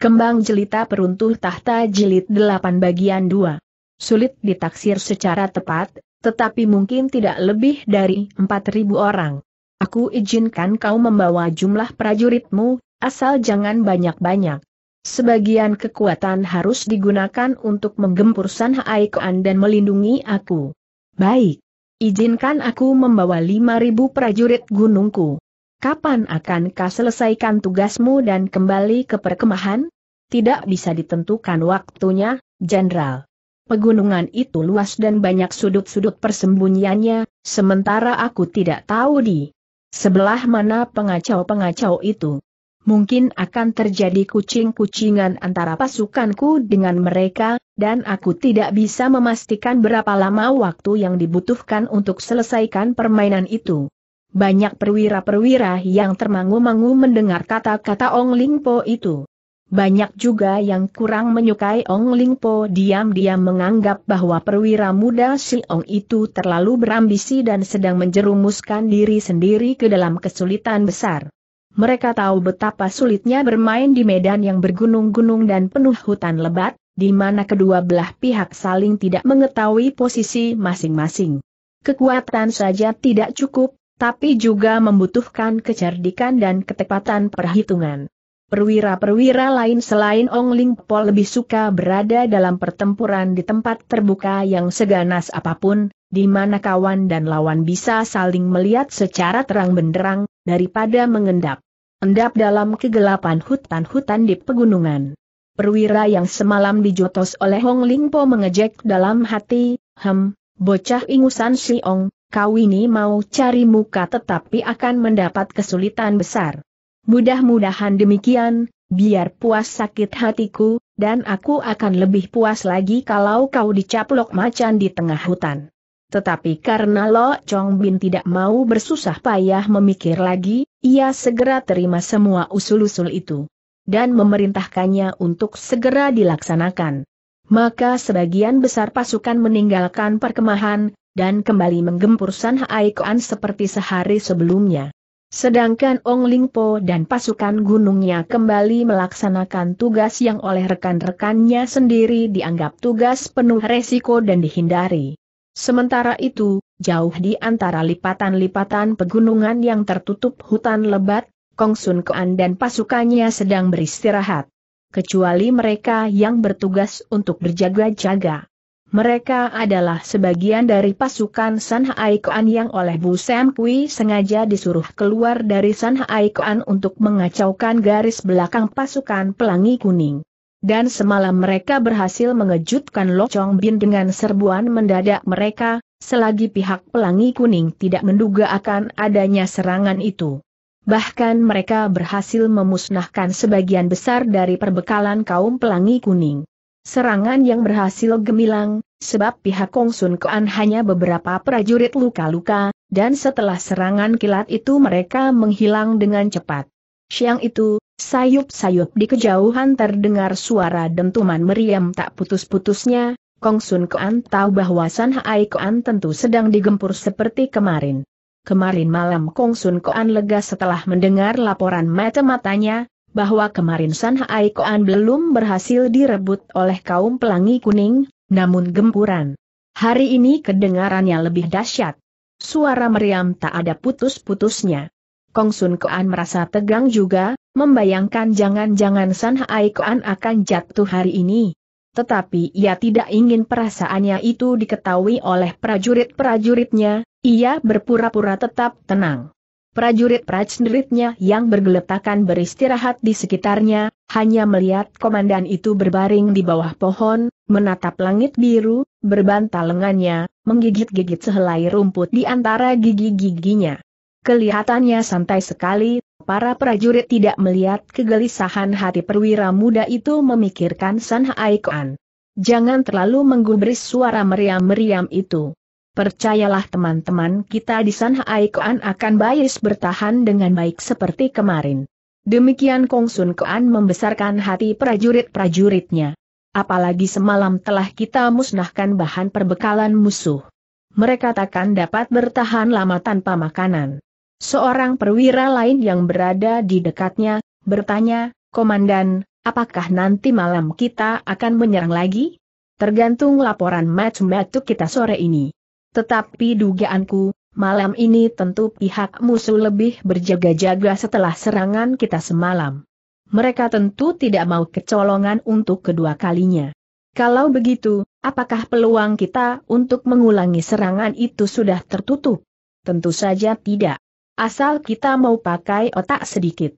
Kembang jelita peruntuh tahta jilid 8 bagian 2. Sulit ditaksir secara tepat, tetapi mungkin tidak lebih dari 4.000 orang. Aku izinkan kau membawa jumlah prajuritmu, asal jangan banyak-banyak. Sebagian kekuatan harus digunakan untuk menggempur Haikoan dan melindungi aku. Baik. Izinkan aku membawa 5.000 prajurit gunungku. Kapan akan kau selesaikan tugasmu dan kembali ke perkemahan? Tidak bisa ditentukan waktunya, Jenderal. Pegunungan itu luas dan banyak sudut-sudut persembunyiannya, sementara aku tidak tahu di sebelah mana pengacau-pengacau itu. Mungkin akan terjadi kucing-kucingan antara pasukanku dengan mereka, dan aku tidak bisa memastikan berapa lama waktu yang dibutuhkan untuk selesaikan permainan itu. Banyak perwira-perwira yang termangu-mangu mendengar kata-kata Ong Ling itu. Banyak juga yang kurang menyukai Ong Ling diam-diam menganggap bahwa perwira muda si Ong itu terlalu berambisi dan sedang menjerumuskan diri sendiri ke dalam kesulitan besar. Mereka tahu betapa sulitnya bermain di medan yang bergunung-gunung dan penuh hutan lebat, di mana kedua belah pihak saling tidak mengetahui posisi masing-masing. Kekuatan saja tidak cukup, tapi juga membutuhkan kecerdikan dan ketepatan perhitungan. Perwira-perwira lain selain Ong Ling Po lebih suka berada dalam pertempuran di tempat terbuka yang seganas apapun, di mana kawan dan lawan bisa saling melihat secara terang benderang, daripada mengendap. Endap dalam kegelapan hutan-hutan di pegunungan. Perwira yang semalam dijotos oleh Ong Ling Po mengejek dalam hati, hem, bocah ingusan si Ong, kau ini mau cari muka tetapi akan mendapat kesulitan besar. Mudah-mudahan demikian, biar puas sakit hatiku, dan aku akan lebih puas lagi kalau kau dicaplok macan di tengah hutan. Tetapi karena Lo Chong Bin tidak mau bersusah payah memikir lagi, ia segera terima semua usul-usul itu. Dan memerintahkannya untuk segera dilaksanakan. Maka sebagian besar pasukan meninggalkan perkemahan, dan kembali menggempur San Haikoan seperti sehari sebelumnya. Sedangkan Ong Lingpo dan pasukan gunungnya kembali melaksanakan tugas yang oleh rekan-rekannya sendiri dianggap tugas penuh resiko dan dihindari. Sementara itu, jauh di antara lipatan-lipatan pegunungan yang tertutup hutan lebat, Kong Sun Kuan dan pasukannya sedang beristirahat. Kecuali mereka yang bertugas untuk berjaga-jaga. Mereka adalah sebagian dari pasukan San Haikuan yang oleh Bu Sam Kui sengaja disuruh keluar dari San Haikuan untuk mengacaukan garis belakang pasukan Pelangi Kuning. Dan semalam mereka berhasil mengejutkan Lo Chong Bin dengan serbuan mendadak mereka, selagi pihak Pelangi Kuning tidak menduga akan adanya serangan itu. Bahkan mereka berhasil memusnahkan sebagian besar dari perbekalan kaum Pelangi Kuning. Serangan yang berhasil gemilang, sebab pihak Kong Sun Koan hanya beberapa prajurit luka-luka, dan setelah serangan kilat itu mereka menghilang dengan cepat. Siang itu, sayup-sayup di kejauhan terdengar suara dentuman meriam tak putus-putusnya, Kong Sun Koan tahu bahwa San Hai Koan tentu sedang digempur seperti kemarin. Kemarin malam Kong Sun Koan lega setelah mendengar laporan mata-matanya, bahwa kemarin San Haikoan belum berhasil direbut oleh kaum pelangi kuning, namun gempuran. Hari ini kedengarannya lebih dahsyat. Suara meriam tak ada putus-putusnya. Kong Sun Koan merasa tegang juga, membayangkan jangan-jangan San Haikoan akan jatuh hari ini. Tetapi ia tidak ingin perasaannya itu diketahui oleh prajurit-prajuritnya, ia berpura-pura tetap tenang. Prajurit-prajuritnya yang bergeletakan beristirahat di sekitarnya, hanya melihat komandan itu berbaring di bawah pohon, menatap langit biru, berbantal lengannya, menggigit-gigit sehelai rumput di antara gigi-giginya. Kelihatannya santai sekali, para prajurit tidak melihat kegelisahan hati perwira muda itu memikirkan San Haikoan. Jangan terlalu menggubris suara meriam-meriam itu. Percayalah teman-teman kita di San Haikoan akan bayis bertahan dengan baik seperti kemarin. Demikian Kong Sun Kuan membesarkan hati prajurit-prajuritnya. Apalagi semalam telah kita musnahkan bahan perbekalan musuh. Mereka takkan dapat bertahan lama tanpa makanan. Seorang perwira lain yang berada di dekatnya, bertanya, Komandan, apakah nanti malam kita akan menyerang lagi? Tergantung laporan match-match kita sore ini. Tetapi dugaanku, malam ini tentu pihak musuh lebih berjaga-jaga setelah serangan kita semalam. Mereka tentu tidak mau kecolongan untuk kedua kalinya. Kalau begitu, apakah peluang kita untuk mengulangi serangan itu sudah tertutup? Tentu saja tidak. Asal kita mau pakai otak sedikit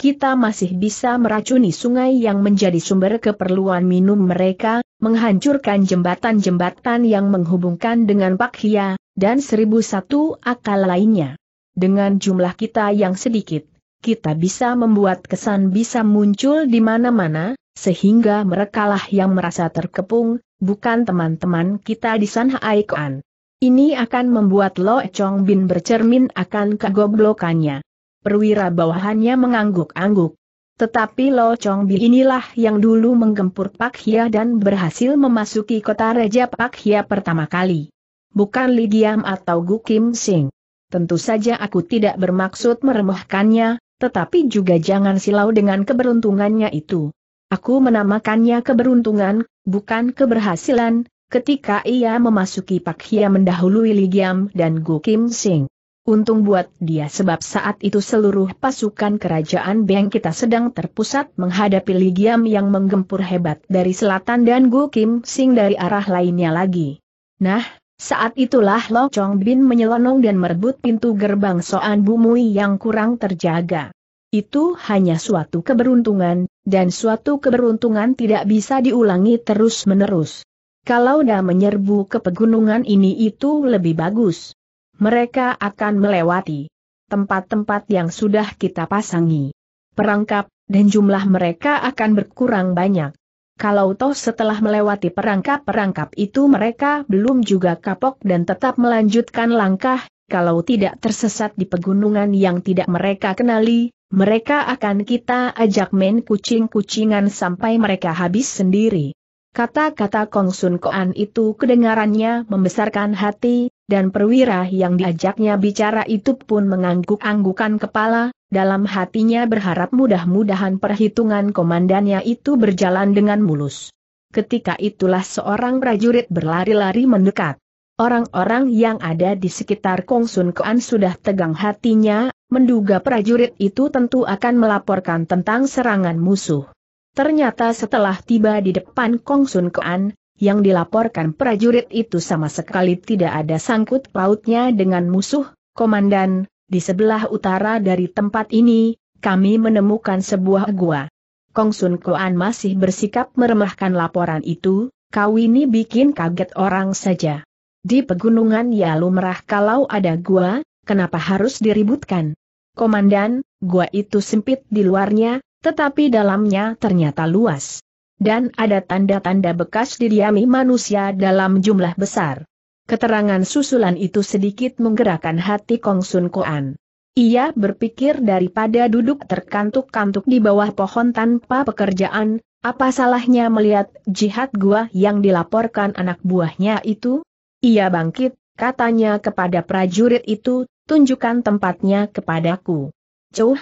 kita masih bisa meracuni sungai yang menjadi sumber keperluan minum mereka, menghancurkan jembatan-jembatan yang menghubungkan dengan Pakhia, dan seribu satu akal lainnya. Dengan jumlah kita yang sedikit, kita bisa membuat kesan bisa muncul di mana-mana, sehingga merekalah yang merasa terkepung, bukan teman-teman kita di San Haikoan. Ini akan membuat Lo Chong Bin bercermin akan kegoblokannya perwira bawahannya mengangguk-angguk. Tetapi Lo Chong Bi inilah yang dulu menggempur Pak Hia dan berhasil memasuki kota Raja Pak Hia pertama kali. Bukan Li Giam atau Gu Kim Sing. Tentu saja aku tidak bermaksud meremehkannya, tetapi juga jangan silau dengan keberuntungannya itu. Aku menamakannya keberuntungan, bukan keberhasilan, ketika ia memasuki Pak Hia mendahului Li Giam dan Gu Kim Sing. Untung buat dia sebab saat itu seluruh pasukan kerajaan Beng kita sedang terpusat menghadapi Ligiam yang menggempur hebat dari selatan dan Gu Kim Sing dari arah lainnya lagi. Nah, saat itulah Lo Chong Bin menyelonong dan merebut pintu gerbang Soan Bumui yang kurang terjaga. Itu hanya suatu keberuntungan, dan suatu keberuntungan tidak bisa diulangi terus-menerus. Kalau dah menyerbu ke pegunungan ini itu lebih bagus mereka akan melewati tempat-tempat yang sudah kita pasangi perangkap, dan jumlah mereka akan berkurang banyak. Kalau toh setelah melewati perangkap-perangkap itu mereka belum juga kapok dan tetap melanjutkan langkah, kalau tidak tersesat di pegunungan yang tidak mereka kenali, mereka akan kita ajak main kucing-kucingan sampai mereka habis sendiri. Kata-kata Kong Sun Koan itu kedengarannya membesarkan hati, dan perwira yang diajaknya bicara itu pun mengangguk-anggukan kepala, dalam hatinya berharap mudah-mudahan perhitungan komandannya itu berjalan dengan mulus. Ketika itulah seorang prajurit berlari-lari mendekat. Orang-orang yang ada di sekitar Kong Sun Koan sudah tegang hatinya, menduga prajurit itu tentu akan melaporkan tentang serangan musuh. Ternyata setelah tiba di depan Kong Sun Kean, yang dilaporkan prajurit itu sama sekali tidak ada sangkut pautnya dengan musuh, komandan, di sebelah utara dari tempat ini, kami menemukan sebuah gua. Kong Sun Koan masih bersikap meremahkan laporan itu, kau ini bikin kaget orang saja. Di pegunungan ya lumrah kalau ada gua, kenapa harus diributkan? Komandan, gua itu sempit di luarnya, tetapi dalamnya ternyata luas. Dan ada tanda-tanda bekas didiami manusia dalam jumlah besar. Keterangan susulan itu sedikit menggerakkan hati Kong Sun Koan. Ia berpikir daripada duduk terkantuk-kantuk di bawah pohon tanpa pekerjaan, apa salahnya melihat jihad gua yang dilaporkan anak buahnya itu? Ia bangkit, katanya kepada prajurit itu, tunjukkan tempatnya kepadaku. Cuh,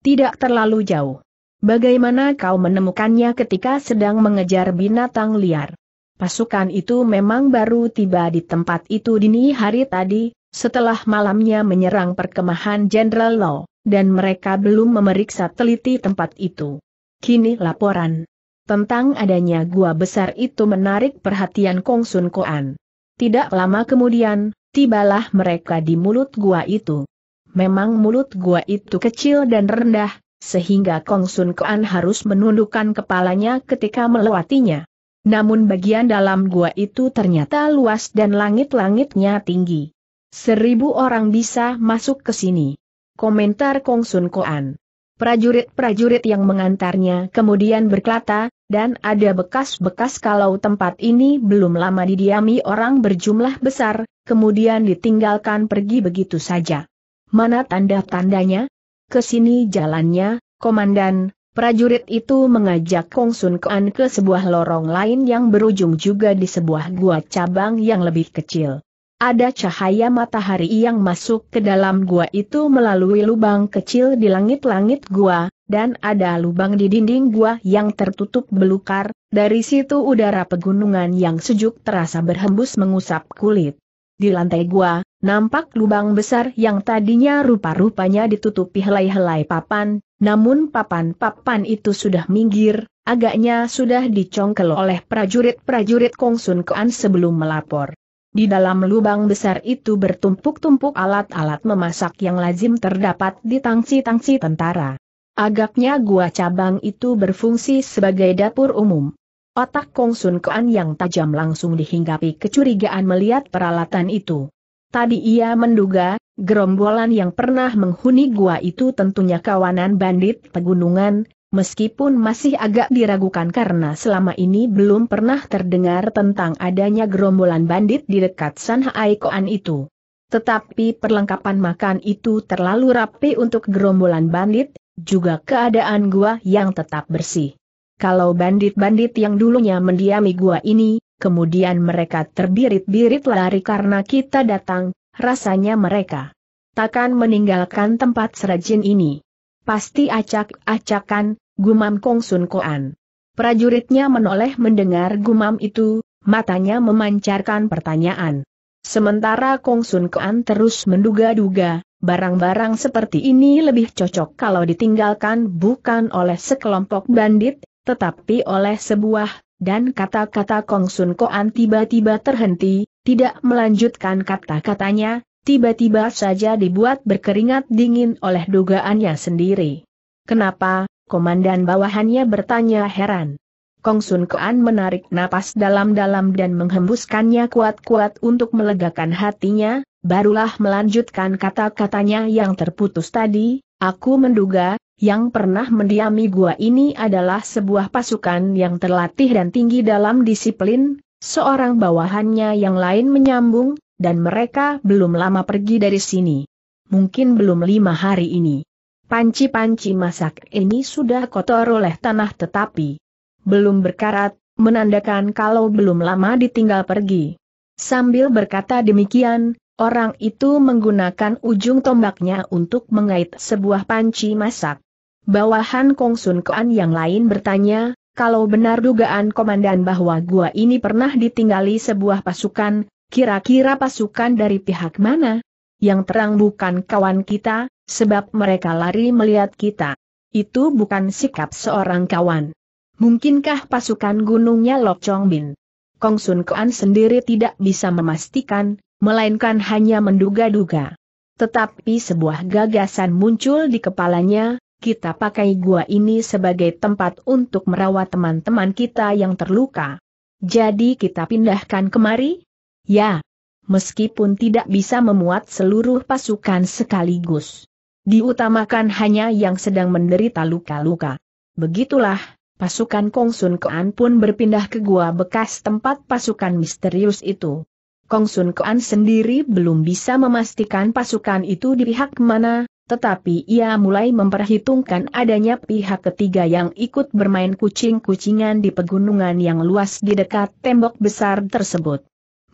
tidak terlalu jauh. Bagaimana kau menemukannya ketika sedang mengejar binatang liar? Pasukan itu memang baru tiba di tempat itu dini hari tadi, setelah malamnya menyerang perkemahan Jenderal Law, dan mereka belum memeriksa teliti tempat itu. Kini laporan tentang adanya gua besar itu menarik perhatian Kong Sun Koan. Tidak lama kemudian, tibalah mereka di mulut gua itu. Memang mulut gua itu kecil dan rendah, sehingga Kong Sun Kuan harus menundukkan kepalanya ketika melewatinya. Namun bagian dalam gua itu ternyata luas dan langit-langitnya tinggi. Seribu orang bisa masuk ke sini. Komentar Kong Sun Kuan. Prajurit-prajurit yang mengantarnya kemudian berkata, dan ada bekas-bekas kalau tempat ini belum lama didiami orang berjumlah besar, kemudian ditinggalkan pergi begitu saja. Mana tanda-tandanya? ke sini jalannya, komandan, prajurit itu mengajak Kong Sun Kuan ke sebuah lorong lain yang berujung juga di sebuah gua cabang yang lebih kecil. Ada cahaya matahari yang masuk ke dalam gua itu melalui lubang kecil di langit-langit gua, dan ada lubang di dinding gua yang tertutup belukar, dari situ udara pegunungan yang sejuk terasa berhembus mengusap kulit. Di lantai gua, nampak lubang besar yang tadinya rupa-rupanya ditutupi helai-helai papan, namun papan-papan itu sudah minggir, agaknya sudah dicongkel oleh prajurit-prajurit Kongsun Kuan sebelum melapor. Di dalam lubang besar itu bertumpuk-tumpuk alat-alat memasak yang lazim terdapat di tangsi-tangsi tentara. Agaknya gua cabang itu berfungsi sebagai dapur umum. Otak Kong Sun Kuan yang tajam langsung dihinggapi kecurigaan melihat peralatan itu. Tadi ia menduga, gerombolan yang pernah menghuni gua itu tentunya kawanan bandit pegunungan, meskipun masih agak diragukan karena selama ini belum pernah terdengar tentang adanya gerombolan bandit di dekat Hai Koan itu. Tetapi perlengkapan makan itu terlalu rapi untuk gerombolan bandit, juga keadaan gua yang tetap bersih kalau bandit-bandit yang dulunya mendiami gua ini, kemudian mereka terbirit-birit lari karena kita datang, rasanya mereka takkan meninggalkan tempat serajin ini. Pasti acak-acakan, gumam Kong Sun Koan. Prajuritnya menoleh mendengar gumam itu, matanya memancarkan pertanyaan. Sementara Kong Sun Koan terus menduga-duga, barang-barang seperti ini lebih cocok kalau ditinggalkan bukan oleh sekelompok bandit, tetapi oleh sebuah, dan kata-kata Kong Sun Koan tiba-tiba terhenti, tidak melanjutkan kata-katanya, tiba-tiba saja dibuat berkeringat dingin oleh dugaannya sendiri. Kenapa, komandan bawahannya bertanya heran. Kong Sun Koan menarik napas dalam-dalam dan menghembuskannya kuat-kuat untuk melegakan hatinya, barulah melanjutkan kata-katanya yang terputus tadi, aku menduga, yang pernah mendiami gua ini adalah sebuah pasukan yang terlatih dan tinggi dalam disiplin, seorang bawahannya yang lain menyambung, dan mereka belum lama pergi dari sini. Mungkin belum lima hari ini. Panci-panci masak ini sudah kotor oleh tanah tetapi belum berkarat, menandakan kalau belum lama ditinggal pergi. Sambil berkata demikian, Orang itu menggunakan ujung tombaknya untuk mengait sebuah panci masak. Bawahan Kong Sun Kuan yang lain bertanya, kalau benar dugaan komandan bahwa gua ini pernah ditinggali sebuah pasukan, kira-kira pasukan dari pihak mana? Yang terang bukan kawan kita, sebab mereka lari melihat kita. Itu bukan sikap seorang kawan. Mungkinkah pasukan gunungnya Lok Chong Bin? Kong Sun Kuan sendiri tidak bisa memastikan, melainkan hanya menduga-duga. Tetapi sebuah gagasan muncul di kepalanya, kita pakai gua ini sebagai tempat untuk merawat teman-teman kita yang terluka. Jadi kita pindahkan kemari? Ya, meskipun tidak bisa memuat seluruh pasukan sekaligus. Diutamakan hanya yang sedang menderita luka-luka. Begitulah, pasukan Kongsun Kean pun berpindah ke gua bekas tempat pasukan misterius itu. Kongsun Kean sendiri belum bisa memastikan pasukan itu di pihak mana, tetapi ia mulai memperhitungkan adanya pihak ketiga yang ikut bermain kucing-kucingan di pegunungan yang luas di dekat tembok besar tersebut.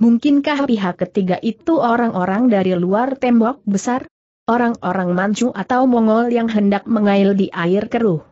Mungkinkah pihak ketiga itu orang-orang dari luar tembok besar? Orang-orang Manchu atau Mongol yang hendak mengail di air keruh?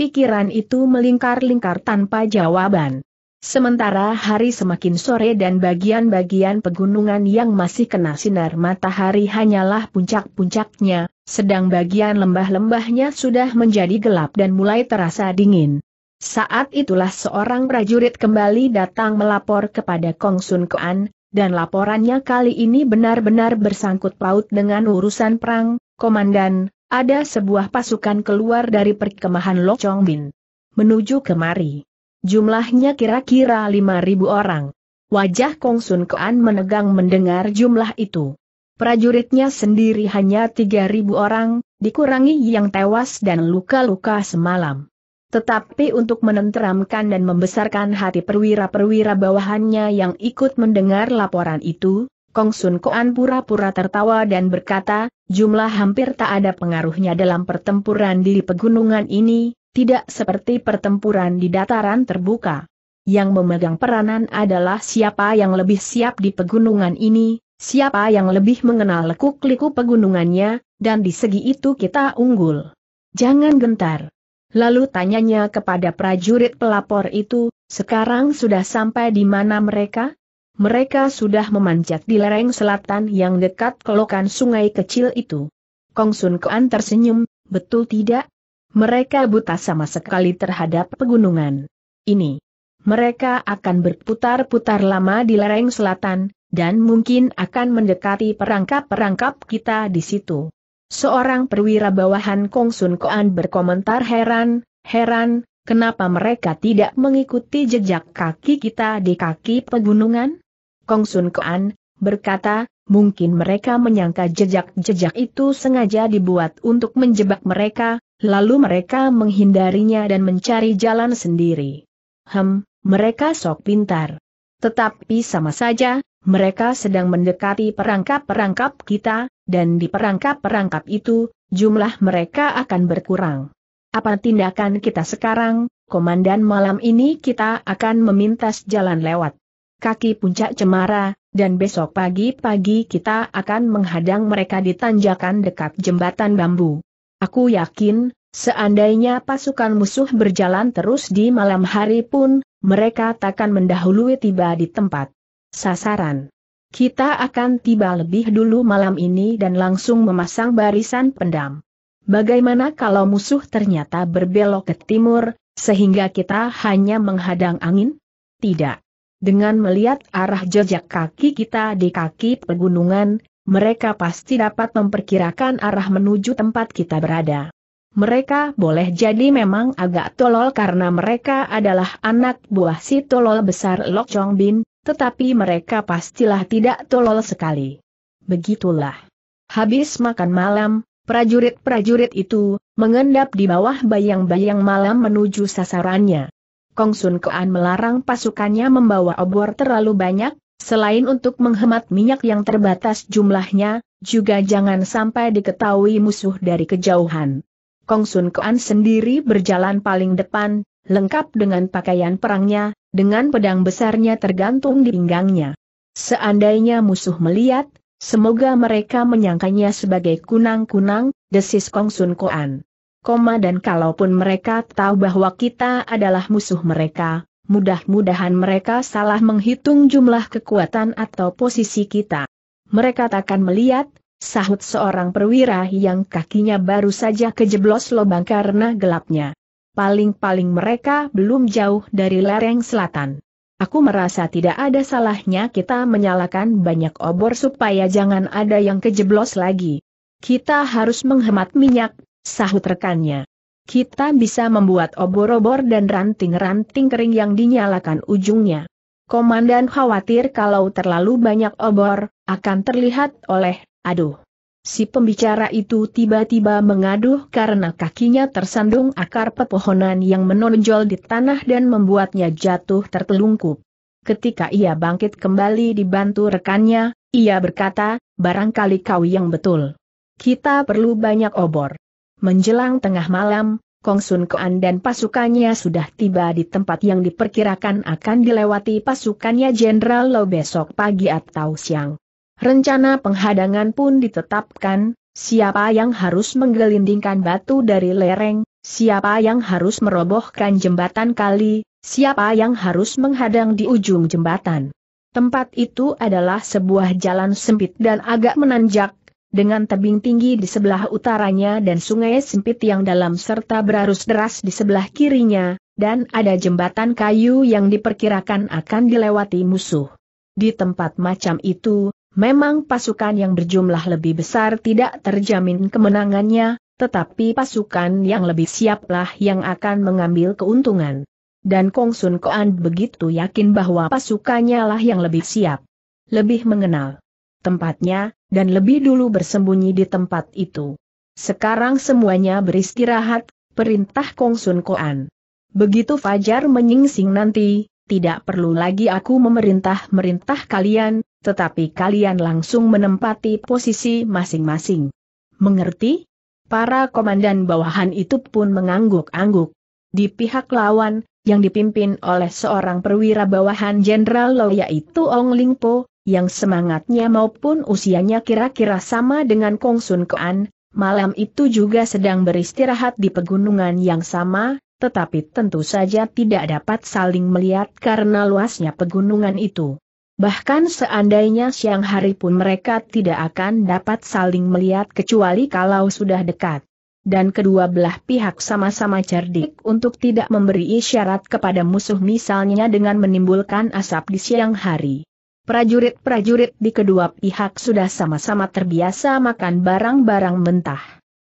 Pikiran itu melingkar-lingkar tanpa jawaban. Sementara hari semakin sore dan bagian-bagian pegunungan yang masih kena sinar matahari hanyalah puncak-puncaknya, sedang bagian lembah-lembahnya sudah menjadi gelap dan mulai terasa dingin. Saat itulah seorang prajurit kembali datang melapor kepada Kong Sun Kuan, dan laporannya kali ini benar-benar bersangkut paut dengan urusan perang, Komandan, ada sebuah pasukan keluar dari perkemahan Lok Chong Bin. Menuju kemari. Jumlahnya kira-kira 5.000 orang. Wajah Kong Sun Kuan menegang mendengar jumlah itu prajuritnya sendiri hanya 3.000 orang, dikurangi yang tewas dan luka-luka semalam. Tetapi untuk menenteramkan dan membesarkan hati perwira-perwira bawahannya yang ikut mendengar laporan itu, Kong Sun Koan pura-pura tertawa dan berkata, jumlah hampir tak ada pengaruhnya dalam pertempuran di pegunungan ini, tidak seperti pertempuran di dataran terbuka. Yang memegang peranan adalah siapa yang lebih siap di pegunungan ini, Siapa yang lebih mengenal lekuk-liku pegunungannya, dan di segi itu kita unggul. Jangan gentar. Lalu tanyanya kepada prajurit pelapor itu, sekarang sudah sampai di mana mereka? Mereka sudah memanjat di lereng selatan yang dekat kelokan sungai kecil itu. Kong Sun Kuan tersenyum, betul tidak? Mereka buta sama sekali terhadap pegunungan. Ini. Mereka akan berputar-putar lama di lereng selatan, dan mungkin akan mendekati perangkap-perangkap kita di situ. Seorang perwira bawahan Kong Sun Koan berkomentar heran, heran, kenapa mereka tidak mengikuti jejak kaki kita di kaki pegunungan? Kong Sun Koan berkata, mungkin mereka menyangka jejak-jejak itu sengaja dibuat untuk menjebak mereka, lalu mereka menghindarinya dan mencari jalan sendiri. Hem, mereka sok pintar. Tetapi sama saja, mereka sedang mendekati perangkap-perangkap kita, dan di perangkap-perangkap itu, jumlah mereka akan berkurang. Apa tindakan kita sekarang, komandan malam ini kita akan memintas jalan lewat kaki puncak cemara, dan besok pagi-pagi kita akan menghadang mereka di tanjakan dekat jembatan bambu. Aku yakin, seandainya pasukan musuh berjalan terus di malam hari pun, mereka takkan mendahului tiba di tempat. Sasaran. Kita akan tiba lebih dulu malam ini dan langsung memasang barisan pendam. Bagaimana kalau musuh ternyata berbelok ke timur, sehingga kita hanya menghadang angin? Tidak. Dengan melihat arah jejak kaki kita di kaki pegunungan, mereka pasti dapat memperkirakan arah menuju tempat kita berada. Mereka boleh jadi memang agak tolol karena mereka adalah anak buah si tolol besar Lok Chong Bin, tetapi mereka pastilah tidak tolol sekali. Begitulah. Habis makan malam, prajurit-prajurit itu, mengendap di bawah bayang-bayang malam menuju sasarannya. Kong Sun Koan melarang pasukannya membawa obor terlalu banyak, selain untuk menghemat minyak yang terbatas jumlahnya, juga jangan sampai diketahui musuh dari kejauhan. Kong Sun Koan sendiri berjalan paling depan, lengkap dengan pakaian perangnya, dengan pedang besarnya tergantung di pinggangnya. Seandainya musuh melihat, semoga mereka menyangkanya sebagai kunang-kunang, desis Kong Sun Koan. Koma dan kalaupun mereka tahu bahwa kita adalah musuh mereka, mudah-mudahan mereka salah menghitung jumlah kekuatan atau posisi kita. Mereka takkan melihat, sahut seorang perwira yang kakinya baru saja kejeblos lobang karena gelapnya paling-paling mereka belum jauh dari lereng selatan. Aku merasa tidak ada salahnya kita menyalakan banyak obor supaya jangan ada yang kejeblos lagi. Kita harus menghemat minyak, sahut rekannya. Kita bisa membuat obor-obor dan ranting-ranting kering yang dinyalakan ujungnya. Komandan khawatir kalau terlalu banyak obor, akan terlihat oleh, aduh. Si pembicara itu tiba-tiba mengaduh karena kakinya tersandung akar pepohonan yang menonjol di tanah dan membuatnya jatuh tertelungkup. Ketika ia bangkit kembali dibantu rekannya, ia berkata, barangkali kau yang betul. Kita perlu banyak obor. Menjelang tengah malam, Kong Sun Koan dan pasukannya sudah tiba di tempat yang diperkirakan akan dilewati pasukannya Jenderal Lo besok pagi atau siang. Rencana penghadangan pun ditetapkan, siapa yang harus menggelindingkan batu dari lereng, siapa yang harus merobohkan jembatan kali, siapa yang harus menghadang di ujung jembatan. Tempat itu adalah sebuah jalan sempit dan agak menanjak, dengan tebing tinggi di sebelah utaranya dan sungai sempit yang dalam serta berarus deras di sebelah kirinya, dan ada jembatan kayu yang diperkirakan akan dilewati musuh. Di tempat macam itu, Memang pasukan yang berjumlah lebih besar tidak terjamin kemenangannya, tetapi pasukan yang lebih siaplah yang akan mengambil keuntungan. Dan Kong Sun Koan begitu yakin bahwa pasukannya lah yang lebih siap, lebih mengenal tempatnya, dan lebih dulu bersembunyi di tempat itu. Sekarang semuanya beristirahat, perintah Kong Sun Koan. Begitu Fajar menyingsing nanti, tidak perlu lagi aku memerintah-merintah kalian, tetapi kalian langsung menempati posisi masing-masing. Mengerti? Para komandan bawahan itu pun mengangguk-angguk. Di pihak lawan, yang dipimpin oleh seorang perwira bawahan Jenderal Lo yaitu Ong Ling Po, yang semangatnya maupun usianya kira-kira sama dengan Kong Sun Kuan, malam itu juga sedang beristirahat di pegunungan yang sama, tetapi tentu saja tidak dapat saling melihat karena luasnya pegunungan itu. Bahkan seandainya siang hari pun mereka tidak akan dapat saling melihat kecuali kalau sudah dekat. Dan kedua belah pihak sama-sama cerdik untuk tidak memberi isyarat kepada musuh misalnya dengan menimbulkan asap di siang hari. Prajurit-prajurit di kedua pihak sudah sama-sama terbiasa makan barang-barang mentah.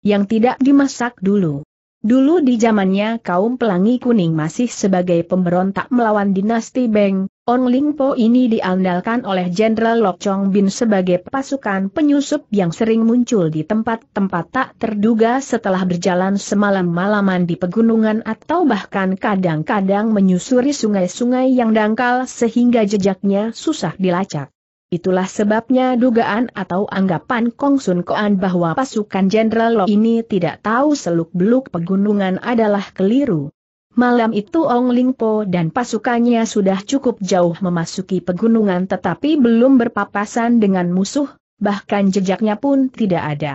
Yang tidak dimasak dulu. Dulu di zamannya kaum pelangi kuning masih sebagai pemberontak melawan dinasti Beng, Ong Ling Po ini diandalkan oleh Jenderal Lok Chong Bin sebagai pasukan penyusup yang sering muncul di tempat-tempat tak terduga setelah berjalan semalam-malaman di pegunungan atau bahkan kadang-kadang menyusuri sungai-sungai yang dangkal sehingga jejaknya susah dilacak. Itulah sebabnya dugaan atau anggapan Kong Sun Koan bahwa pasukan Jenderal Lo ini tidak tahu seluk-beluk pegunungan adalah keliru. Malam itu Ong Ling Po dan pasukannya sudah cukup jauh memasuki pegunungan tetapi belum berpapasan dengan musuh, bahkan jejaknya pun tidak ada.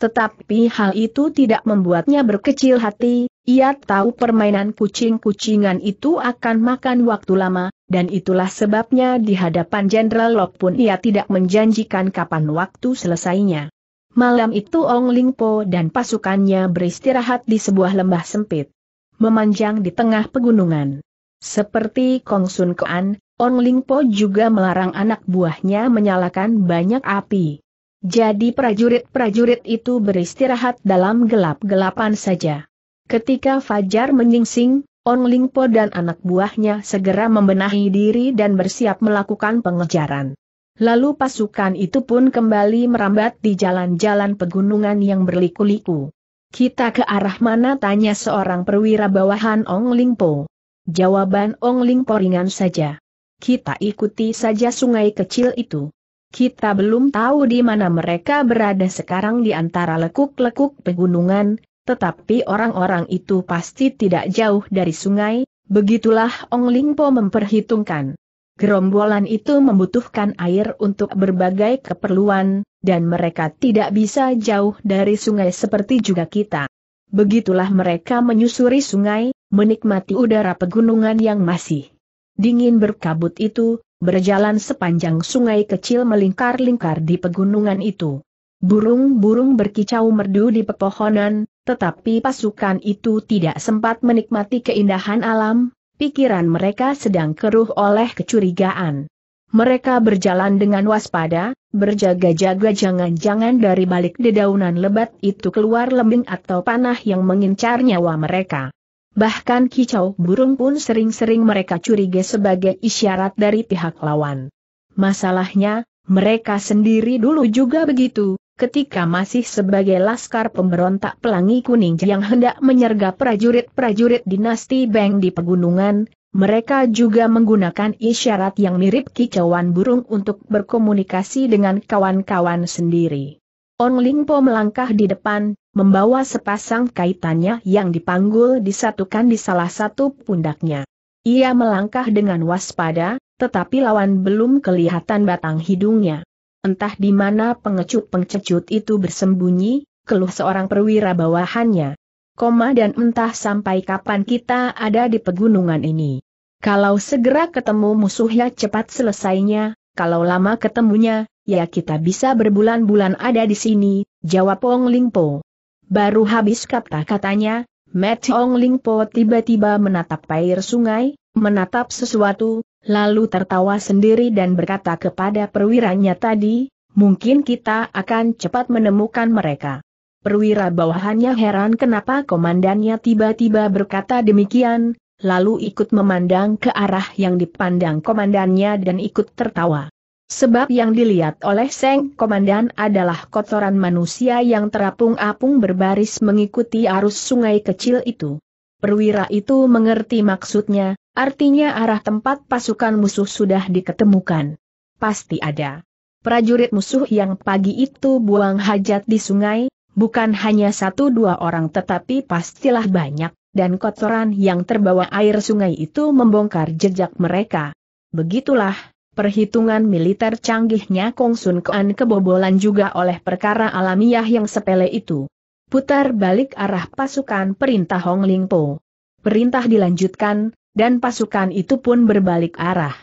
Tetapi hal itu tidak membuatnya berkecil hati, ia tahu permainan kucing-kucingan itu akan makan waktu lama, dan itulah sebabnya di hadapan Jenderal Lok pun ia tidak menjanjikan kapan waktu selesainya. Malam itu Ong Lingpo dan pasukannya beristirahat di sebuah lembah sempit. Memanjang di tengah pegunungan. Seperti Kong Sun Kuan, Ong Lingpo juga melarang anak buahnya menyalakan banyak api. Jadi prajurit-prajurit itu beristirahat dalam gelap-gelapan saja. Ketika Fajar menyingsing, Ong Lingpo dan anak buahnya segera membenahi diri dan bersiap melakukan pengejaran. Lalu pasukan itu pun kembali merambat di jalan-jalan pegunungan yang berliku-liku. Kita ke arah mana tanya seorang perwira bawahan Ong Lingpo. Jawaban Ong Lingpo ringan saja. Kita ikuti saja sungai kecil itu. Kita belum tahu di mana mereka berada sekarang di antara lekuk-lekuk pegunungan, tetapi orang-orang itu pasti tidak jauh dari sungai, begitulah Ong Lingpo memperhitungkan. Gerombolan itu membutuhkan air untuk berbagai keperluan, dan mereka tidak bisa jauh dari sungai seperti juga kita. Begitulah mereka menyusuri sungai, menikmati udara pegunungan yang masih dingin berkabut itu, berjalan sepanjang sungai kecil melingkar-lingkar di pegunungan itu. Burung-burung berkicau merdu di pepohonan, tetapi pasukan itu tidak sempat menikmati keindahan alam, pikiran mereka sedang keruh oleh kecurigaan. Mereka berjalan dengan waspada, berjaga-jaga jangan-jangan dari balik dedaunan lebat itu keluar lembing atau panah yang mengincar nyawa mereka. Bahkan kicau burung pun sering-sering mereka curiga sebagai isyarat dari pihak lawan. Masalahnya, mereka sendiri dulu juga begitu, ketika masih sebagai laskar pemberontak pelangi kuning yang hendak menyergap prajurit-prajurit dinasti Beng di pegunungan, mereka juga menggunakan isyarat yang mirip kicauan burung untuk berkomunikasi dengan kawan-kawan sendiri. Ong Lingpo melangkah di depan, membawa sepasang kaitannya yang dipanggul disatukan di salah satu pundaknya. Ia melangkah dengan waspada, tetapi lawan belum kelihatan batang hidungnya. Entah di mana pengecut-pengecut itu bersembunyi, keluh seorang perwira bawahannya. Koma dan entah sampai kapan kita ada di pegunungan ini. Kalau segera ketemu musuhnya cepat selesainya, kalau lama ketemunya, ya kita bisa berbulan-bulan ada di sini, jawab Wong Lingpo. Baru habis kata-katanya, Matt Ong Ling Po tiba-tiba menatap air sungai, menatap sesuatu, lalu tertawa sendiri dan berkata kepada perwiranya tadi, mungkin kita akan cepat menemukan mereka. Perwira bawahannya heran kenapa komandannya tiba-tiba berkata demikian, lalu ikut memandang ke arah yang dipandang komandannya dan ikut tertawa. Sebab yang dilihat oleh Seng Komandan adalah kotoran manusia yang terapung-apung berbaris mengikuti arus sungai kecil itu. Perwira itu mengerti maksudnya, artinya arah tempat pasukan musuh sudah diketemukan. Pasti ada. Prajurit musuh yang pagi itu buang hajat di sungai, bukan hanya satu dua orang tetapi pastilah banyak, dan kotoran yang terbawa air sungai itu membongkar jejak mereka. Begitulah perhitungan militer canggihnya Sun Kuan kebobolan juga oleh perkara alamiah yang sepele itu. Putar balik arah pasukan perintah Hong Ling Po. Perintah dilanjutkan, dan pasukan itu pun berbalik arah.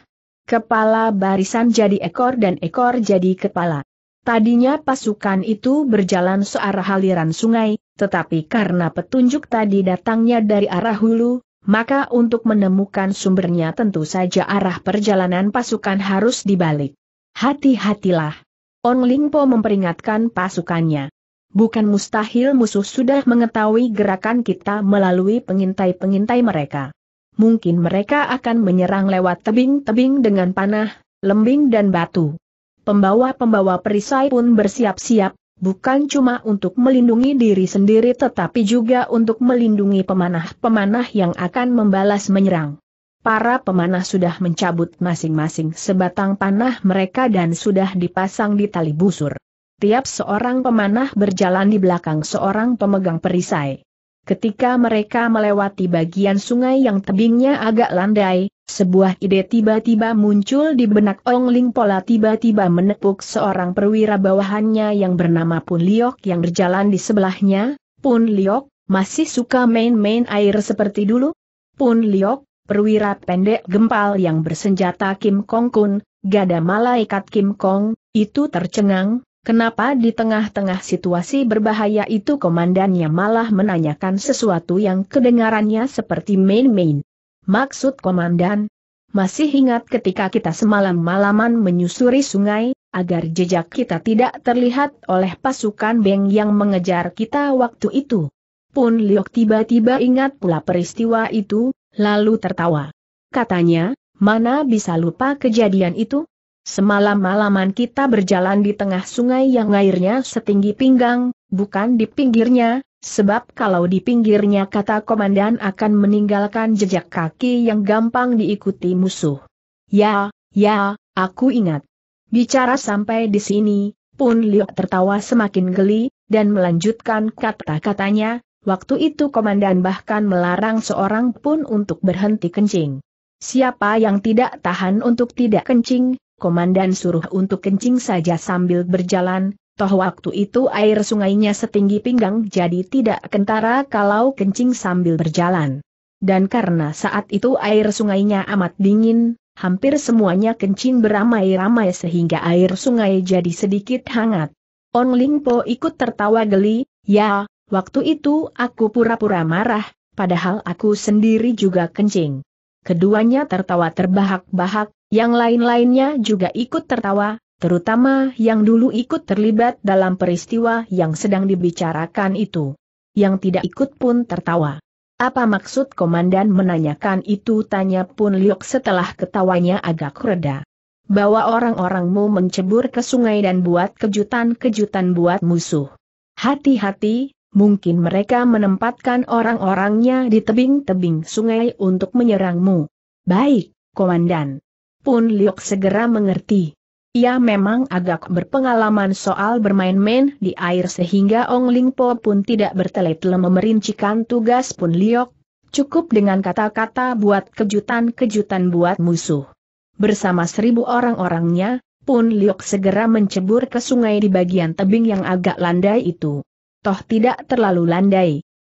Kepala barisan jadi ekor dan ekor jadi kepala. Tadinya pasukan itu berjalan searah aliran sungai, tetapi karena petunjuk tadi datangnya dari arah hulu, maka untuk menemukan sumbernya tentu saja arah perjalanan pasukan harus dibalik. Hati-hatilah. Ong Lingpo memperingatkan pasukannya. Bukan mustahil musuh sudah mengetahui gerakan kita melalui pengintai-pengintai mereka. Mungkin mereka akan menyerang lewat tebing-tebing dengan panah, lembing dan batu. Pembawa-pembawa perisai pun bersiap-siap, bukan cuma untuk melindungi diri sendiri tetapi juga untuk melindungi pemanah-pemanah yang akan membalas menyerang. Para pemanah sudah mencabut masing-masing sebatang panah mereka dan sudah dipasang di tali busur. Tiap seorang pemanah berjalan di belakang seorang pemegang perisai. Ketika mereka melewati bagian sungai yang tebingnya agak landai, sebuah ide tiba-tiba muncul di benak Ong Ling Pola tiba-tiba menepuk seorang perwira bawahannya yang bernama Pun Liok yang berjalan di sebelahnya. Pun Liok, masih suka main-main air seperti dulu? Pun Liok, perwira pendek gempal yang bersenjata Kim Kong Kun, gada malaikat Kim Kong, itu tercengang, Kenapa di tengah-tengah situasi berbahaya itu komandannya malah menanyakan sesuatu yang kedengarannya seperti main-main? Maksud komandan, masih ingat ketika kita semalam malaman menyusuri sungai, agar jejak kita tidak terlihat oleh pasukan Beng yang mengejar kita waktu itu. Pun Liok tiba-tiba ingat pula peristiwa itu, lalu tertawa. Katanya, mana bisa lupa kejadian itu? Semalam-malaman kita berjalan di tengah sungai yang airnya setinggi pinggang, bukan di pinggirnya, Sebab kalau di pinggirnya kata komandan akan meninggalkan jejak kaki yang gampang diikuti musuh. Ya, ya, aku ingat. Bicara sampai di sini, pun Liu tertawa semakin geli, dan melanjutkan kata-katanya, waktu itu komandan bahkan melarang seorang pun untuk berhenti kencing. Siapa yang tidak tahan untuk tidak kencing, komandan suruh untuk kencing saja sambil berjalan, toh waktu itu air sungainya setinggi pinggang jadi tidak kentara kalau kencing sambil berjalan. Dan karena saat itu air sungainya amat dingin, hampir semuanya kencing beramai-ramai sehingga air sungai jadi sedikit hangat. On Ling Po ikut tertawa geli, ya, waktu itu aku pura-pura marah, padahal aku sendiri juga kencing. Keduanya tertawa terbahak-bahak, yang lain-lainnya juga ikut tertawa, terutama yang dulu ikut terlibat dalam peristiwa yang sedang dibicarakan itu. Yang tidak ikut pun tertawa. Apa maksud komandan menanyakan itu tanya pun Liok setelah ketawanya agak reda. Bawa orang-orangmu mencebur ke sungai dan buat kejutan-kejutan buat musuh. Hati-hati, mungkin mereka menempatkan orang-orangnya di tebing-tebing sungai untuk menyerangmu. Baik, komandan. Pun Liok segera mengerti. Ia memang agak berpengalaman soal bermain-main di air sehingga Ong Ling Po pun tidak bertele-tele memerincikan tugas pun Liok, cukup dengan kata-kata buat kejutan-kejutan buat musuh. Bersama seribu orang-orangnya, Pun Liok segera mencebur ke sungai di bagian tebing yang agak landai itu. Toh tidak terlalu landai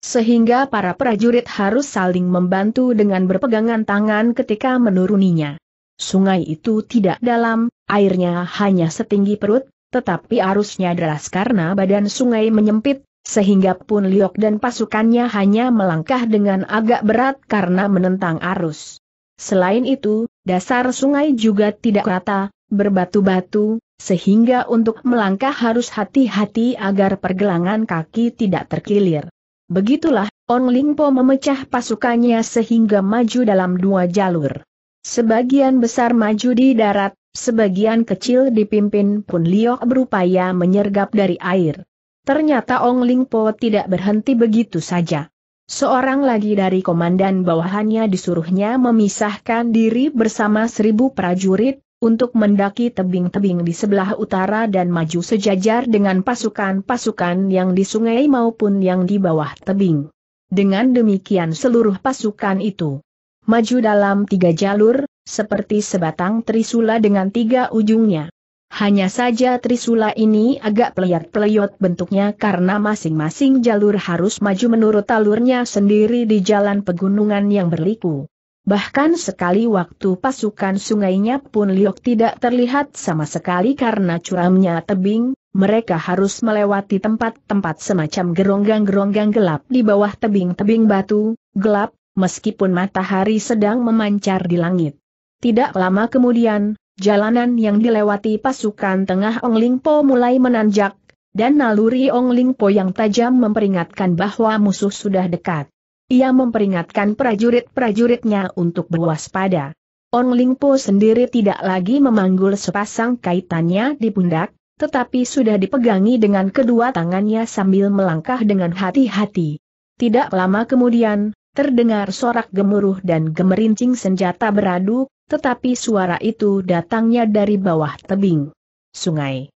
sehingga para prajurit harus saling membantu dengan berpegangan tangan ketika menuruninya. Sungai itu tidak dalam, airnya hanya setinggi perut, tetapi arusnya deras karena badan sungai menyempit, sehingga Pun Liok dan pasukannya hanya melangkah dengan agak berat karena menentang arus. Selain itu, dasar sungai juga tidak rata, berbatu-batu, sehingga untuk melangkah harus hati-hati agar pergelangan kaki tidak terkilir. Begitulah, Ong Lingpo memecah pasukannya sehingga maju dalam dua jalur. Sebagian besar maju di darat, sebagian kecil dipimpin Pun Liok berupaya menyergap dari air. Ternyata Ong Ling Po tidak berhenti begitu saja. Seorang lagi dari komandan bawahannya disuruhnya memisahkan diri bersama seribu prajurit, untuk mendaki tebing-tebing di sebelah utara dan maju sejajar dengan pasukan-pasukan yang di sungai maupun yang di bawah tebing. Dengan demikian seluruh pasukan itu maju dalam tiga jalur, seperti sebatang trisula dengan tiga ujungnya. Hanya saja trisula ini agak peliat-peliot bentuknya karena masing-masing jalur harus maju menurut alurnya sendiri di jalan pegunungan yang berliku. Bahkan sekali waktu pasukan sungainya pun Liok tidak terlihat sama sekali karena curamnya tebing, mereka harus melewati tempat-tempat semacam geronggang-geronggang gelap di bawah tebing-tebing batu, gelap, meskipun matahari sedang memancar di langit. Tidak lama kemudian, jalanan yang dilewati pasukan tengah Ong Lingpo mulai menanjak, dan naluri Ong Lingpo yang tajam memperingatkan bahwa musuh sudah dekat. Ia memperingatkan prajurit-prajuritnya untuk berwaspada. Ong Lingpo sendiri tidak lagi memanggul sepasang kaitannya di pundak, tetapi sudah dipegangi dengan kedua tangannya sambil melangkah dengan hati-hati. Tidak lama kemudian, terdengar sorak gemuruh dan gemerincing senjata beradu, tetapi suara itu datangnya dari bawah tebing sungai.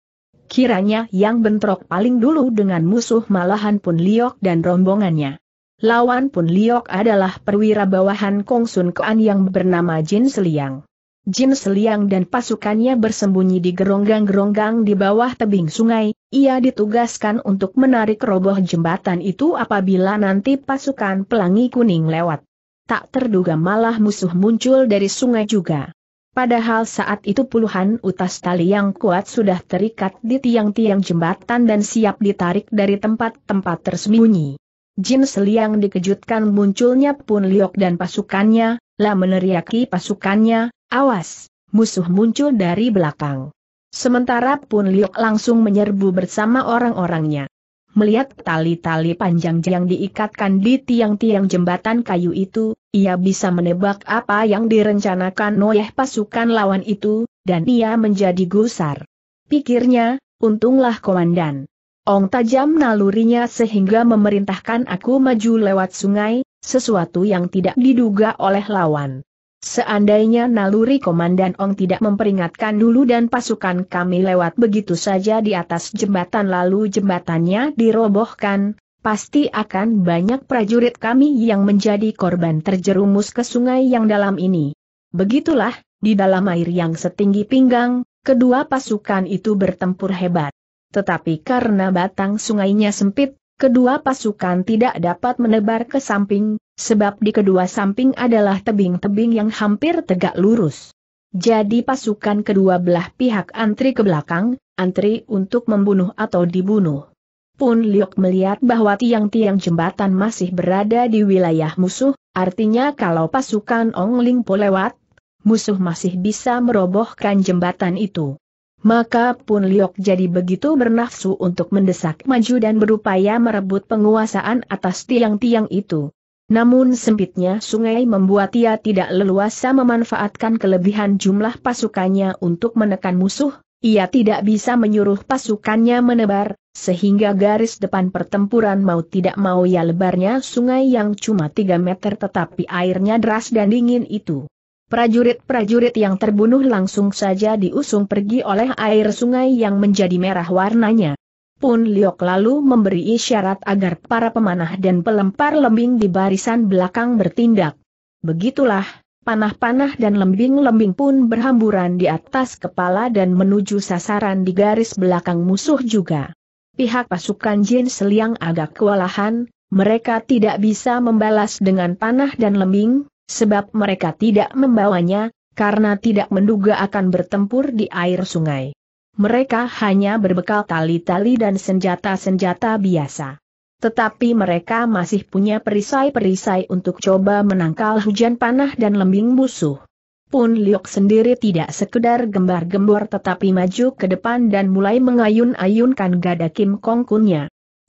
Kiranya yang bentrok paling dulu dengan musuh malahan pun Liok dan rombongannya. Lawan pun Liok adalah perwira bawahan Kongsun Kean yang bernama Jin Seliang. Jin Seliang dan pasukannya bersembunyi di geronggang-geronggang di bawah tebing sungai, ia ditugaskan untuk menarik roboh jembatan itu apabila nanti pasukan pelangi kuning lewat. Tak terduga malah musuh muncul dari sungai juga. Padahal saat itu puluhan utas tali yang kuat sudah terikat di tiang-tiang jembatan dan siap ditarik dari tempat-tempat tersembunyi. Jin Seliang dikejutkan munculnya Pun Liok dan pasukannya, lah meneriaki pasukannya, awas, musuh muncul dari belakang. Sementara pun Liok langsung menyerbu bersama orang-orangnya. Melihat tali-tali panjang yang diikatkan di tiang-tiang jembatan kayu itu, ia bisa menebak apa yang direncanakan oleh pasukan lawan itu, dan ia menjadi gusar. Pikirnya, untunglah komandan. Ong tajam nalurinya sehingga memerintahkan aku maju lewat sungai, sesuatu yang tidak diduga oleh lawan. Seandainya naluri Komandan Ong tidak memperingatkan dulu dan pasukan kami lewat begitu saja di atas jembatan lalu jembatannya dirobohkan, pasti akan banyak prajurit kami yang menjadi korban terjerumus ke sungai yang dalam ini. Begitulah, di dalam air yang setinggi pinggang, kedua pasukan itu bertempur hebat. Tetapi karena batang sungainya sempit, Kedua pasukan tidak dapat menebar ke samping, sebab di kedua samping adalah tebing-tebing yang hampir tegak lurus. Jadi pasukan kedua belah pihak antri ke belakang, antri untuk membunuh atau dibunuh. Pun Liok melihat bahwa tiang-tiang jembatan masih berada di wilayah musuh, artinya kalau pasukan Ong Ling Po lewat, musuh masih bisa merobohkan jembatan itu. Maka Pun Liok jadi begitu bernafsu untuk mendesak maju dan berupaya merebut penguasaan atas tiang-tiang itu. Namun sempitnya sungai membuat ia tidak leluasa memanfaatkan kelebihan jumlah pasukannya untuk menekan musuh, ia tidak bisa menyuruh pasukannya menebar, sehingga garis depan pertempuran mau tidak mau ya lebarnya sungai yang cuma 3 meter tetapi airnya deras dan dingin itu. Prajurit-prajurit yang terbunuh langsung saja diusung pergi oleh air sungai yang menjadi merah warnanya. Pun Liok lalu memberi isyarat agar para pemanah dan pelempar lembing di barisan belakang bertindak. Begitulah, panah-panah dan lembing-lembing pun berhamburan di atas kepala dan menuju sasaran di garis belakang musuh juga. Pihak pasukan Jin Seliang agak kewalahan, mereka tidak bisa membalas dengan panah dan lembing, sebab mereka tidak membawanya, karena tidak menduga akan bertempur di air sungai. Mereka hanya berbekal tali-tali dan senjata-senjata biasa. Tetapi mereka masih punya perisai-perisai untuk coba menangkal hujan panah dan lembing musuh. Pun Liok sendiri tidak sekedar gembar-gembor tetapi maju ke depan dan mulai mengayun-ayunkan gada Kim Kong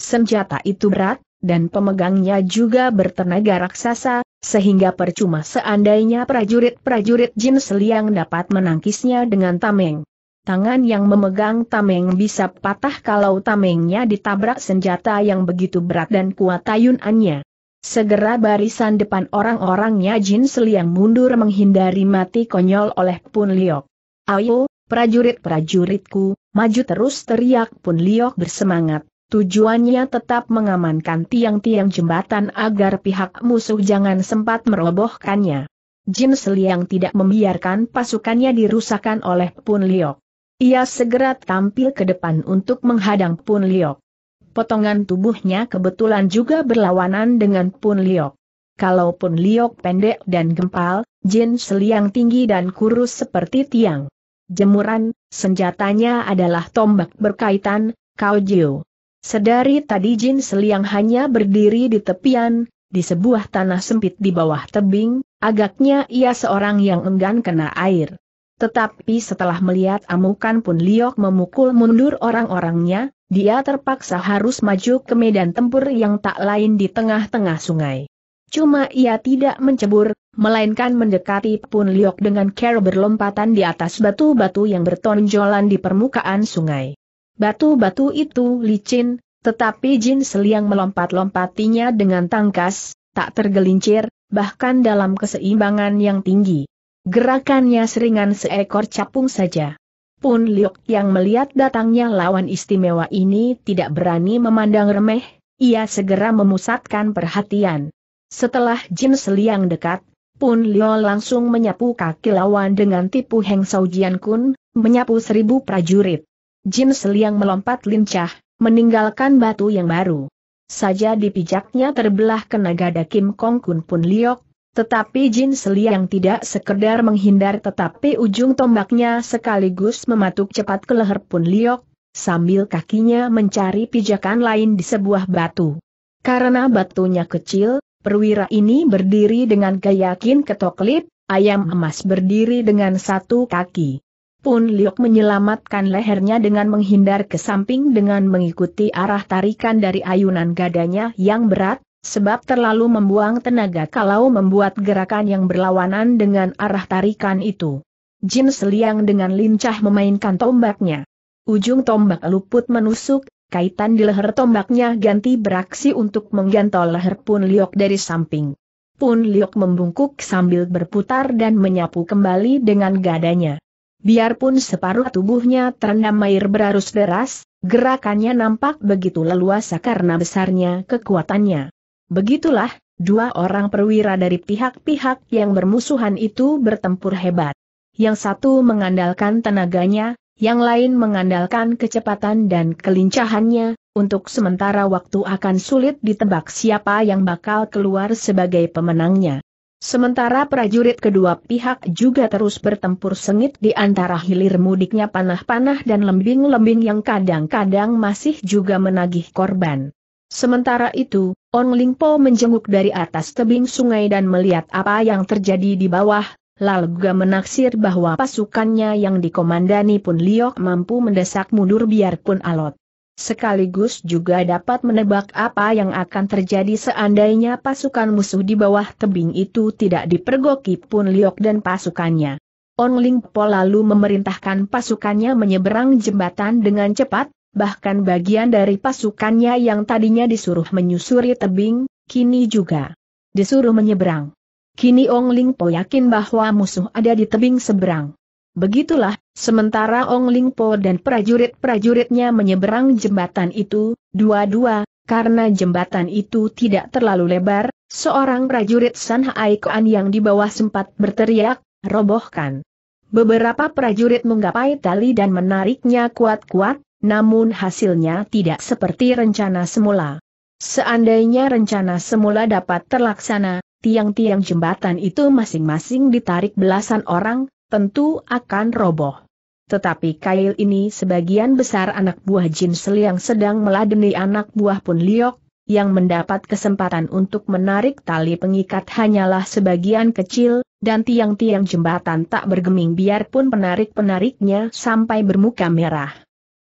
Senjata itu berat, dan pemegangnya juga bertenaga raksasa, sehingga percuma seandainya prajurit-prajurit Jin Seliang dapat menangkisnya dengan tameng. Tangan yang memegang tameng bisa patah kalau tamengnya ditabrak senjata yang begitu berat dan kuat tayunannya. Segera barisan depan orang-orangnya Jin Seliang mundur menghindari mati konyol oleh Pun Liok. Ayo, prajurit-prajuritku, maju terus teriak Pun Liok bersemangat. Tujuannya tetap mengamankan tiang-tiang jembatan agar pihak musuh jangan sempat merobohkannya. Jin Seliang tidak membiarkan pasukannya dirusakkan oleh Pun Liok. Ia segera tampil ke depan untuk menghadang Pun Liok. Potongan tubuhnya kebetulan juga berlawanan dengan Pun Liok. Kalau Pun Liok pendek dan gempal, Jin Seliang tinggi dan kurus seperti tiang. Jemuran, senjatanya adalah tombak berkaitan, Kau Jiu. Sedari tadi Jin Seliang hanya berdiri di tepian, di sebuah tanah sempit di bawah tebing, agaknya ia seorang yang enggan kena air. Tetapi setelah melihat amukan pun Liok memukul mundur orang-orangnya, dia terpaksa harus maju ke medan tempur yang tak lain di tengah-tengah sungai. Cuma ia tidak mencebur, melainkan mendekati Pun Liok dengan cara berlompatan di atas batu-batu yang bertonjolan di permukaan sungai. Batu-batu itu licin, tetapi Jin Seliang melompat-lompatinya dengan tangkas, tak tergelincir, bahkan dalam keseimbangan yang tinggi. Gerakannya seringan seekor capung saja. Pun Liok yang melihat datangnya lawan istimewa ini tidak berani memandang remeh, ia segera memusatkan perhatian. Setelah Jin Seliang dekat, Pun Lio langsung menyapu kaki lawan dengan tipu Heng Saujian Kun, menyapu seribu prajurit. Jim Seliang melompat lincah, meninggalkan batu yang baru. Saja dipijaknya terbelah kena gada Kim Kong Kun pun liok, tetapi Jin Seliang tidak sekedar menghindar tetapi ujung tombaknya sekaligus mematuk cepat ke leher pun liok, sambil kakinya mencari pijakan lain di sebuah batu. Karena batunya kecil, perwira ini berdiri dengan keyakin kin ayam emas berdiri dengan satu kaki. Pun Liok menyelamatkan lehernya dengan menghindar ke samping dengan mengikuti arah tarikan dari ayunan gadanya yang berat, sebab terlalu membuang tenaga kalau membuat gerakan yang berlawanan dengan arah tarikan itu. Jin Seliang dengan lincah memainkan tombaknya. Ujung tombak luput menusuk, kaitan di leher tombaknya ganti beraksi untuk menggantol leher Pun Liok dari samping. Pun Liok membungkuk sambil berputar dan menyapu kembali dengan gadanya. Biarpun separuh tubuhnya terendam air berarus deras, gerakannya nampak begitu leluasa karena besarnya kekuatannya. Begitulah, dua orang perwira dari pihak-pihak yang bermusuhan itu bertempur hebat. Yang satu mengandalkan tenaganya, yang lain mengandalkan kecepatan dan kelincahannya, untuk sementara waktu akan sulit ditebak siapa yang bakal keluar sebagai pemenangnya. Sementara prajurit kedua pihak juga terus bertempur sengit di antara hilir mudiknya panah-panah dan lembing-lembing yang kadang-kadang masih juga menagih korban. Sementara itu, Ong Lingpo menjenguk dari atas tebing sungai dan melihat apa yang terjadi di bawah, lalu juga menaksir bahwa pasukannya yang dikomandani pun Liok mampu mendesak mundur biarpun alot sekaligus juga dapat menebak apa yang akan terjadi seandainya pasukan musuh di bawah tebing itu tidak dipergoki pun Liok dan pasukannya. On Ling Po lalu memerintahkan pasukannya menyeberang jembatan dengan cepat, bahkan bagian dari pasukannya yang tadinya disuruh menyusuri tebing, kini juga disuruh menyeberang. Kini Ong Ling Po yakin bahwa musuh ada di tebing seberang. Begitulah Sementara Ong Ling Po dan prajurit-prajuritnya menyeberang jembatan itu, dua-dua, karena jembatan itu tidak terlalu lebar, seorang prajurit San Kuan yang di bawah sempat berteriak, robohkan. Beberapa prajurit menggapai tali dan menariknya kuat-kuat, namun hasilnya tidak seperti rencana semula. Seandainya rencana semula dapat terlaksana, tiang-tiang jembatan itu masing-masing ditarik belasan orang, tentu akan roboh. Tetapi kail ini sebagian besar anak buah Jin Seliang sedang meladeni anak buah Pun Liok, yang mendapat kesempatan untuk menarik tali pengikat hanyalah sebagian kecil, dan tiang-tiang jembatan tak bergeming biarpun penarik-penariknya sampai bermuka merah.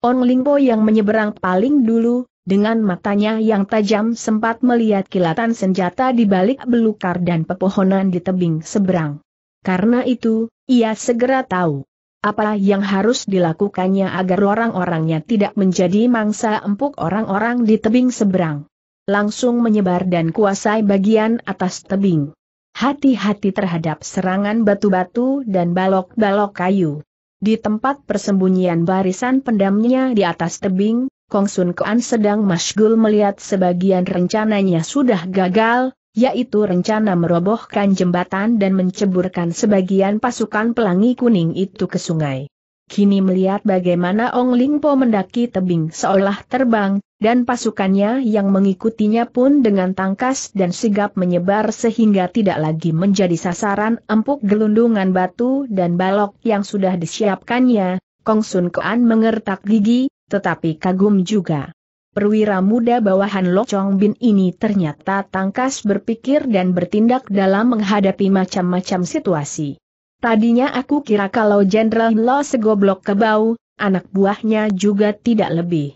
On Lingpo yang menyeberang paling dulu, dengan matanya yang tajam sempat melihat kilatan senjata di balik belukar dan pepohonan di tebing seberang. Karena itu, ia segera tahu apa yang harus dilakukannya agar orang-orangnya tidak menjadi mangsa empuk orang-orang di tebing seberang. Langsung menyebar dan kuasai bagian atas tebing. Hati-hati terhadap serangan batu-batu dan balok-balok kayu. Di tempat persembunyian barisan pendamnya di atas tebing, Kong Sun sedang masgul melihat sebagian rencananya sudah gagal, yaitu rencana merobohkan jembatan dan menceburkan sebagian pasukan pelangi kuning itu ke sungai. Kini melihat bagaimana Ong Lingpo mendaki tebing seolah terbang, dan pasukannya yang mengikutinya pun dengan tangkas dan sigap menyebar sehingga tidak lagi menjadi sasaran empuk gelundungan batu dan balok yang sudah disiapkannya, Kong Sun Koan mengertak gigi, tetapi kagum juga perwira muda bawahan Lo Chong Bin ini ternyata tangkas berpikir dan bertindak dalam menghadapi macam-macam situasi. Tadinya aku kira kalau Jenderal Lo segoblok kebau, anak buahnya juga tidak lebih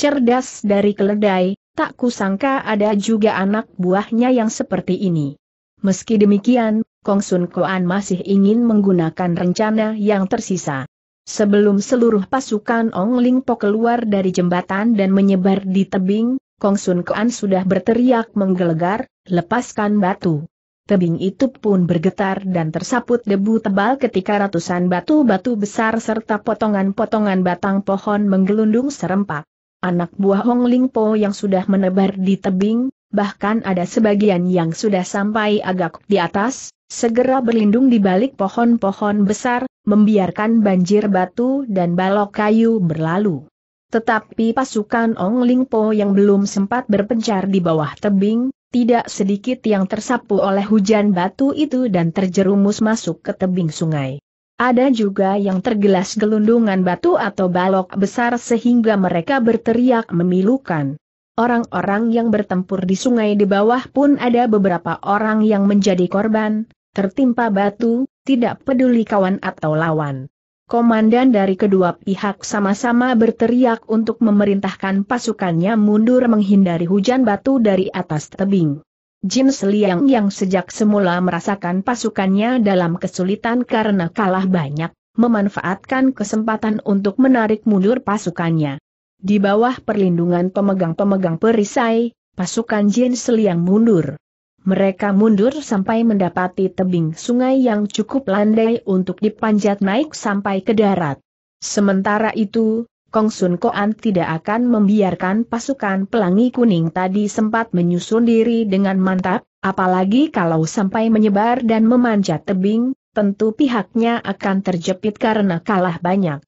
cerdas dari keledai, tak kusangka ada juga anak buahnya yang seperti ini. Meski demikian, Kong Sun Koan masih ingin menggunakan rencana yang tersisa. Sebelum seluruh pasukan Ong Ling Po keluar dari jembatan dan menyebar di tebing, Kong Sun Kuan sudah berteriak menggelegar, lepaskan batu. Tebing itu pun bergetar dan tersaput debu tebal ketika ratusan batu-batu besar serta potongan-potongan batang pohon menggelundung serempak. Anak buah Hong Ling Po yang sudah menebar di tebing, bahkan ada sebagian yang sudah sampai agak di atas, segera berlindung di balik pohon-pohon besar, membiarkan banjir batu dan balok kayu berlalu. Tetapi pasukan Ong Ling Po yang belum sempat berpencar di bawah tebing, tidak sedikit yang tersapu oleh hujan batu itu dan terjerumus masuk ke tebing sungai. Ada juga yang tergelas gelundungan batu atau balok besar sehingga mereka berteriak memilukan. Orang-orang yang bertempur di sungai di bawah pun ada beberapa orang yang menjadi korban, tertimpa batu, tidak peduli kawan atau lawan. Komandan dari kedua pihak sama-sama berteriak untuk memerintahkan pasukannya mundur menghindari hujan batu dari atas tebing. Jin Seliang yang sejak semula merasakan pasukannya dalam kesulitan karena kalah banyak, memanfaatkan kesempatan untuk menarik mundur pasukannya. Di bawah perlindungan pemegang-pemegang perisai, pasukan Jin Seliang mundur. Mereka mundur sampai mendapati tebing sungai yang cukup landai untuk dipanjat naik sampai ke darat. Sementara itu, Kong Sun Koan tidak akan membiarkan pasukan pelangi kuning tadi sempat menyusun diri dengan mantap, apalagi kalau sampai menyebar dan memanjat tebing, tentu pihaknya akan terjepit karena kalah banyak.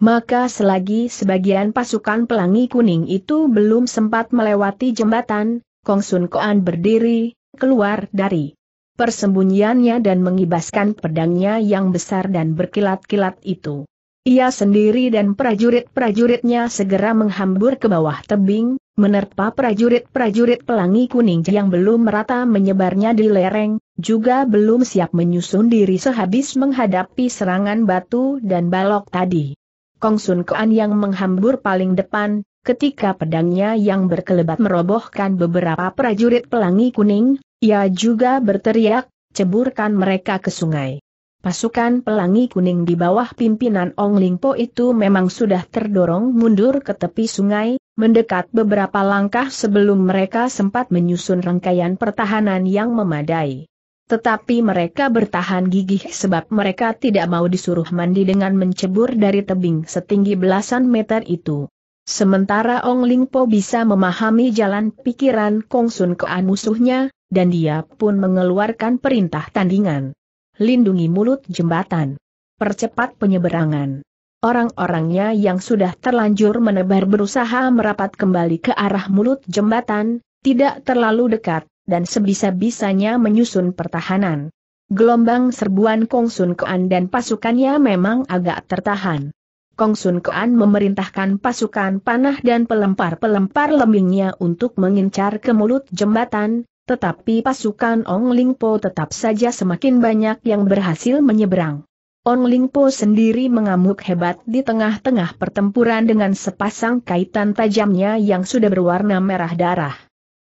Maka selagi sebagian pasukan pelangi kuning itu belum sempat melewati jembatan, Kong Sun Koan berdiri, keluar dari persembunyiannya dan mengibaskan pedangnya yang besar dan berkilat-kilat itu. Ia sendiri dan prajurit-prajuritnya segera menghambur ke bawah tebing, menerpa prajurit-prajurit pelangi kuning yang belum merata menyebarnya di lereng, juga belum siap menyusun diri sehabis menghadapi serangan batu dan balok tadi. Kong Sun Kuan yang menghambur paling depan, ketika pedangnya yang berkelebat merobohkan beberapa prajurit pelangi kuning, ia juga berteriak, ceburkan mereka ke sungai. Pasukan pelangi kuning di bawah pimpinan Ong Lingpo itu memang sudah terdorong mundur ke tepi sungai, mendekat beberapa langkah sebelum mereka sempat menyusun rangkaian pertahanan yang memadai. Tetapi mereka bertahan gigih sebab mereka tidak mau disuruh mandi dengan mencebur dari tebing setinggi belasan meter itu. Sementara Ong Ling Po bisa memahami jalan pikiran Kong Sun Kuan musuhnya, dan dia pun mengeluarkan perintah tandingan. Lindungi mulut jembatan. Percepat penyeberangan. Orang-orangnya yang sudah terlanjur menebar berusaha merapat kembali ke arah mulut jembatan, tidak terlalu dekat, dan sebisa-bisanya menyusun pertahanan. Gelombang serbuan Kong Sun Kuan dan pasukannya memang agak tertahan. Kong Sun Kuan memerintahkan pasukan panah dan pelempar-pelempar lembingnya untuk mengincar ke mulut jembatan, tetapi pasukan Ong Ling Po tetap saja semakin banyak yang berhasil menyeberang. Ong Ling Po sendiri mengamuk hebat di tengah-tengah pertempuran dengan sepasang kaitan tajamnya yang sudah berwarna merah darah.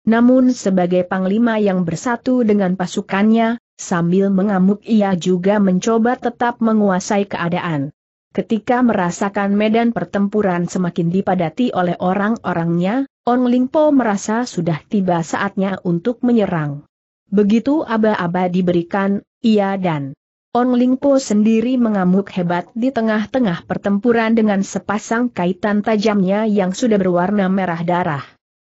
Namun sebagai panglima yang bersatu dengan pasukannya, sambil mengamuk ia juga mencoba tetap menguasai keadaan. Ketika merasakan medan pertempuran semakin dipadati oleh orang-orangnya, Ong Lingpo merasa sudah tiba saatnya untuk menyerang. Begitu aba-aba diberikan, ia dan Ong Lingpo sendiri mengamuk hebat di tengah-tengah pertempuran dengan sepasang kaitan tajamnya yang sudah berwarna merah darah.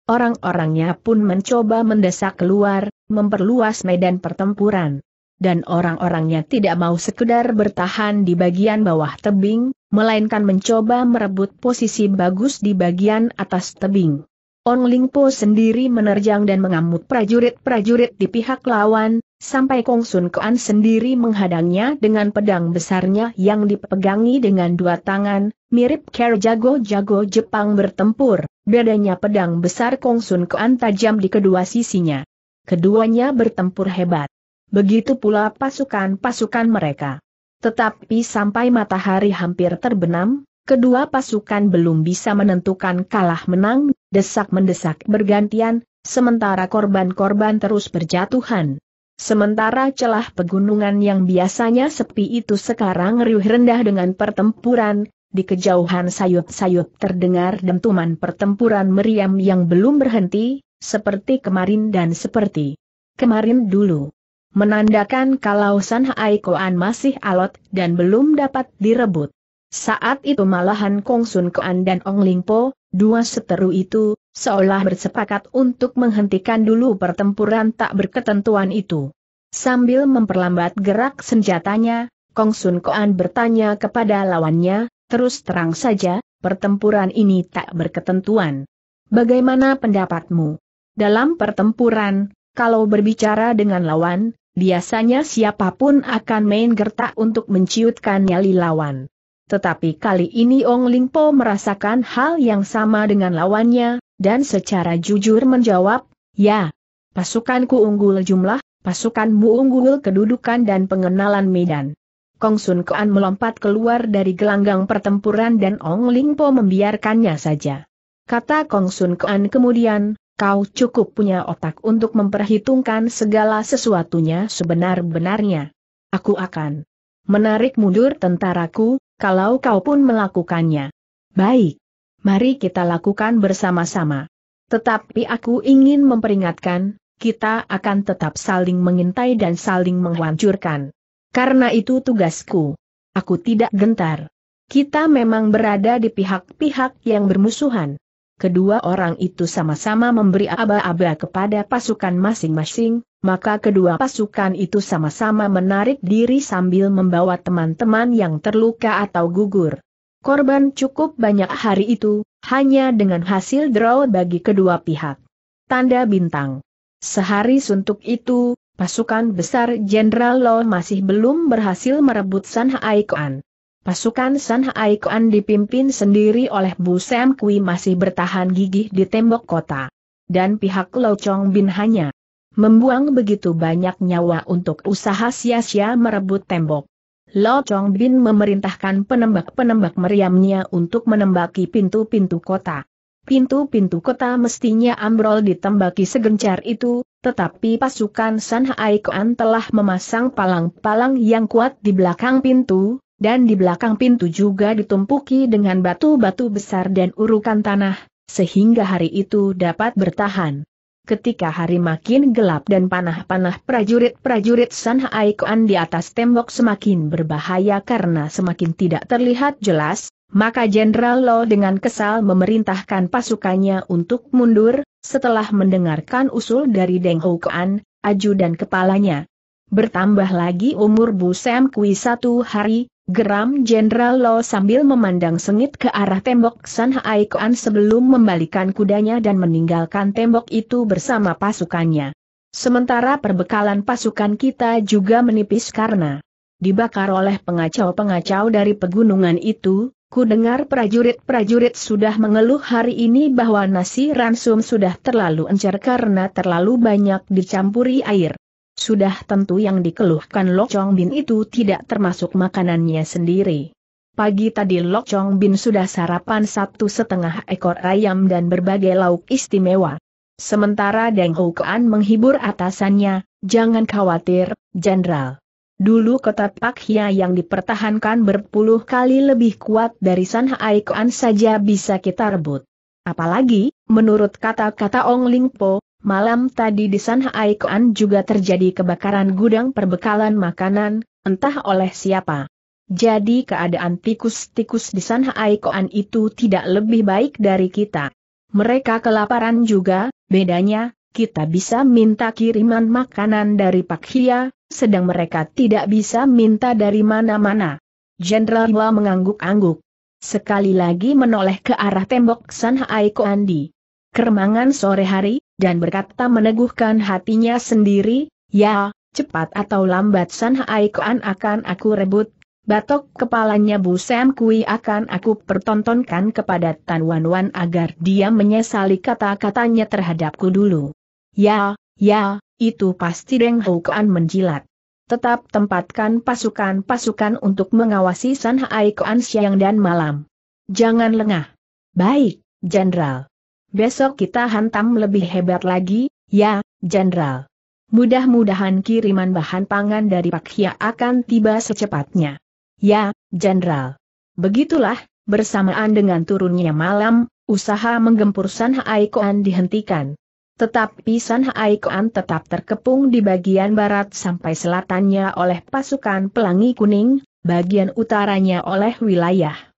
Orang-orangnya pun mencoba mendesak keluar, memperluas medan pertempuran. Dan orang-orangnya tidak mau sekedar bertahan di bagian bawah tebing, melainkan mencoba merebut posisi bagus di bagian atas tebing. Ong Lingpo sendiri menerjang dan mengamuk prajurit-prajurit di pihak lawan, Sampai Kong Sun Kuan sendiri menghadangnya dengan pedang besarnya yang dipegangi dengan dua tangan, mirip care jago-jago Jepang bertempur, bedanya pedang besar Kong Sun Kuan tajam di kedua sisinya. Keduanya bertempur hebat. Begitu pula pasukan-pasukan mereka. Tetapi sampai matahari hampir terbenam, kedua pasukan belum bisa menentukan kalah menang, desak-mendesak bergantian, sementara korban-korban terus berjatuhan. Sementara celah pegunungan yang biasanya sepi itu sekarang riuh rendah dengan pertempuran, di kejauhan sayup-sayup terdengar dentuman pertempuran meriam yang belum berhenti, seperti kemarin dan seperti kemarin dulu. Menandakan kalau San Haikoan masih alot dan belum dapat direbut. Saat itu malahan Kong Sun Kuan dan Ong Ling Po, dua seteru itu, seolah bersepakat untuk menghentikan dulu pertempuran tak berketentuan itu. Sambil memperlambat gerak senjatanya, Kong Sun Kuan bertanya kepada lawannya, terus terang saja, pertempuran ini tak berketentuan. Bagaimana pendapatmu? Dalam pertempuran, kalau berbicara dengan lawan, biasanya siapapun akan main gertak untuk menciutkan nyali lawan. Tetapi kali ini Ong Lingpo merasakan hal yang sama dengan lawannya, dan secara jujur menjawab, ya, pasukanku unggul jumlah, pasukanmu unggul kedudukan dan pengenalan medan. Kong Sun Kuan melompat keluar dari gelanggang pertempuran dan Ong Lingpo membiarkannya saja. Kata Kong Sun Kuan kemudian, kau cukup punya otak untuk memperhitungkan segala sesuatunya sebenar-benarnya. Aku akan menarik mundur tentaraku, kalau kau pun melakukannya. Baik. Mari kita lakukan bersama-sama. Tetapi aku ingin memperingatkan, kita akan tetap saling mengintai dan saling menghancurkan. Karena itu tugasku. Aku tidak gentar. Kita memang berada di pihak-pihak yang bermusuhan. Kedua orang itu sama-sama memberi aba-aba kepada pasukan masing-masing, maka kedua pasukan itu sama-sama menarik diri sambil membawa teman-teman yang terluka atau gugur. Korban cukup banyak hari itu, hanya dengan hasil draw bagi kedua pihak. Tanda bintang. Sehari suntuk itu, pasukan besar Jenderal Lo masih belum berhasil merebut San Haikuan. Pasukan San Haikuan dipimpin sendiri oleh Bu Sam Kui masih bertahan gigih di tembok kota. Dan pihak Lo Chong Bin hanya Membuang begitu banyak nyawa untuk usaha sia-sia merebut tembok. Lo Chong Bin memerintahkan penembak-penembak meriamnya untuk menembaki pintu-pintu kota. Pintu-pintu kota mestinya ambrol ditembaki segencar itu, tetapi pasukan San Haikuan telah memasang palang-palang yang kuat di belakang pintu, dan di belakang pintu juga ditumpuki dengan batu-batu besar dan urukan tanah, sehingga hari itu dapat bertahan. Ketika hari makin gelap dan panah-panah prajurit-prajurit San Haikoan di atas tembok semakin berbahaya karena semakin tidak terlihat jelas, maka Jenderal Lo dengan kesal memerintahkan pasukannya untuk mundur, setelah mendengarkan usul dari Deng Aju dan kepalanya. Bertambah lagi umur Bu Sam Kui satu hari, Geram Jenderal Lo sambil memandang sengit ke arah tembok San Haikuan sebelum membalikan kudanya dan meninggalkan tembok itu bersama pasukannya. Sementara perbekalan pasukan kita juga menipis karena dibakar oleh pengacau-pengacau dari pegunungan itu, ku dengar prajurit-prajurit sudah mengeluh hari ini bahwa nasi ransum sudah terlalu encer karena terlalu banyak dicampuri air. Sudah tentu yang dikeluhkan Lok Chong Bin itu tidak termasuk makanannya sendiri. Pagi tadi Lok Chong Bin sudah sarapan satu setengah ekor ayam dan berbagai lauk istimewa. Sementara Deng Kuan menghibur atasannya, jangan khawatir, Jenderal. Dulu kota Pakhia yang dipertahankan berpuluh kali lebih kuat dari Sanhaikuan saja bisa kita rebut. Apalagi, menurut kata-kata Ong Ling Po, Malam tadi di San Haikuan juga terjadi kebakaran gudang perbekalan makanan, entah oleh siapa. Jadi keadaan tikus-tikus di San Haikuan itu tidak lebih baik dari kita. Mereka kelaparan juga, bedanya, kita bisa minta kiriman makanan dari Pak Hia, sedang mereka tidak bisa minta dari mana-mana. Jenderal Hua mengangguk-angguk. Sekali lagi menoleh ke arah tembok San Haikuan di Kermangan sore hari, dan berkata meneguhkan hatinya sendiri, ya, cepat atau lambat San Haikoan akan aku rebut, batok kepalanya Bu Sam Kui akan aku pertontonkan kepada Tan Wan Wan agar dia menyesali kata-katanya terhadapku dulu. Ya, ya, itu pasti Deng Hokuan menjilat. Tetap tempatkan pasukan-pasukan untuk mengawasi San Haikoan siang dan malam. Jangan lengah. Baik, Jenderal. Besok kita hantam lebih hebat lagi, ya, Jenderal. Mudah-mudahan kiriman bahan pangan dari Pak Hia akan tiba secepatnya. Ya, Jenderal. Begitulah, bersamaan dengan turunnya malam, usaha menggempur San Aikoan dihentikan. Tetapi San Hai tetap terkepung di bagian barat sampai selatannya oleh pasukan pelangi kuning, bagian utaranya oleh wilayah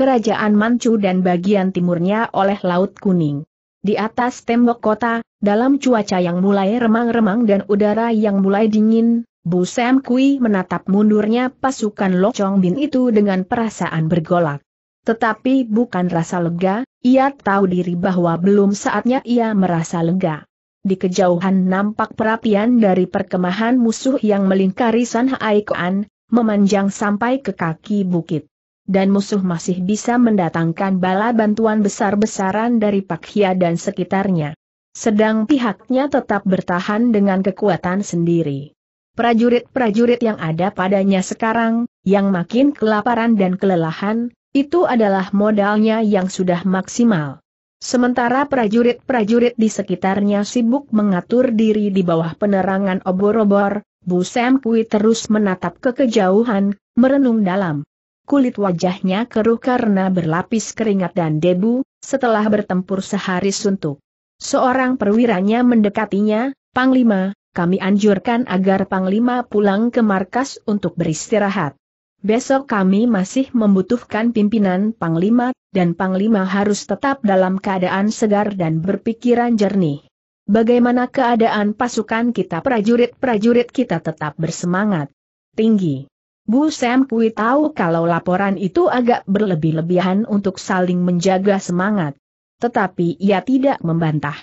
Kerajaan Manchu dan bagian timurnya oleh Laut Kuning. Di atas tembok kota, dalam cuaca yang mulai remang-remang dan udara yang mulai dingin, Bu Sam Kui menatap mundurnya pasukan Lo Chong Bin itu dengan perasaan bergolak. Tetapi bukan rasa lega, ia tahu diri bahwa belum saatnya ia merasa lega. Di kejauhan nampak perapian dari perkemahan musuh yang melingkari San Haikuan, memanjang sampai ke kaki bukit dan musuh masih bisa mendatangkan bala bantuan besar-besaran dari Pak Hia dan sekitarnya. Sedang pihaknya tetap bertahan dengan kekuatan sendiri. Prajurit-prajurit yang ada padanya sekarang, yang makin kelaparan dan kelelahan, itu adalah modalnya yang sudah maksimal. Sementara prajurit-prajurit di sekitarnya sibuk mengatur diri di bawah penerangan obor-obor, Bu Sam Kui terus menatap ke kejauhan, merenung dalam kulit wajahnya keruh karena berlapis keringat dan debu, setelah bertempur sehari suntuk. Seorang perwiranya mendekatinya, Panglima, kami anjurkan agar Panglima pulang ke markas untuk beristirahat. Besok kami masih membutuhkan pimpinan Panglima, dan Panglima harus tetap dalam keadaan segar dan berpikiran jernih. Bagaimana keadaan pasukan kita prajurit-prajurit kita tetap bersemangat tinggi. Bu Sam Kui tahu kalau laporan itu agak berlebih-lebihan untuk saling menjaga semangat. Tetapi ia tidak membantah.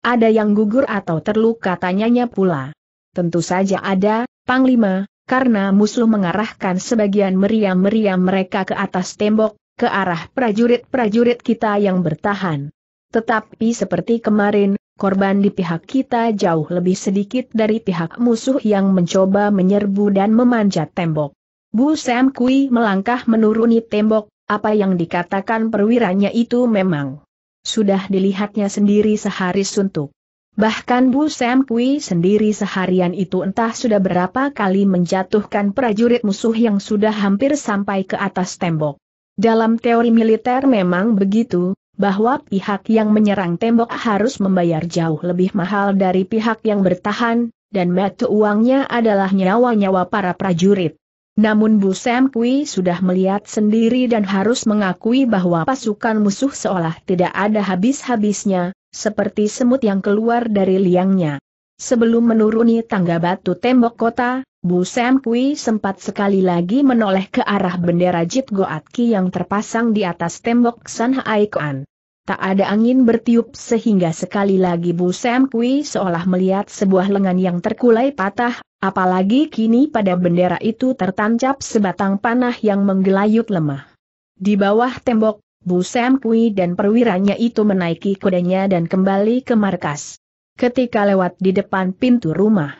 Ada yang gugur atau terluka tanyanya pula. Tentu saja ada, Panglima, karena musuh mengarahkan sebagian meriam-meriam mereka ke atas tembok, ke arah prajurit-prajurit kita yang bertahan. Tetapi seperti kemarin, korban di pihak kita jauh lebih sedikit dari pihak musuh yang mencoba menyerbu dan memanjat tembok. Bu Sam Kui melangkah menuruni tembok, apa yang dikatakan perwiranya itu memang sudah dilihatnya sendiri sehari suntuk. Bahkan Bu Sam Kui sendiri seharian itu entah sudah berapa kali menjatuhkan prajurit musuh yang sudah hampir sampai ke atas tembok. Dalam teori militer memang begitu, bahwa pihak yang menyerang tembok harus membayar jauh lebih mahal dari pihak yang bertahan, dan metu uangnya adalah nyawa-nyawa para prajurit. Namun Bu Sam Kui sudah melihat sendiri dan harus mengakui bahwa pasukan musuh seolah tidak ada habis-habisnya, seperti semut yang keluar dari liangnya. Sebelum menuruni tangga batu tembok kota, Bu Sam Kui sempat sekali lagi menoleh ke arah bendera Jit Goatki yang terpasang di atas tembok San Tak ada angin bertiup sehingga sekali lagi Bu Sam Kui seolah melihat sebuah lengan yang terkulai patah Apalagi kini pada bendera itu tertancap sebatang panah yang menggelayut lemah. Di bawah tembok, Bu Sam Kui dan perwiranya itu menaiki kudanya dan kembali ke markas. Ketika lewat di depan pintu rumah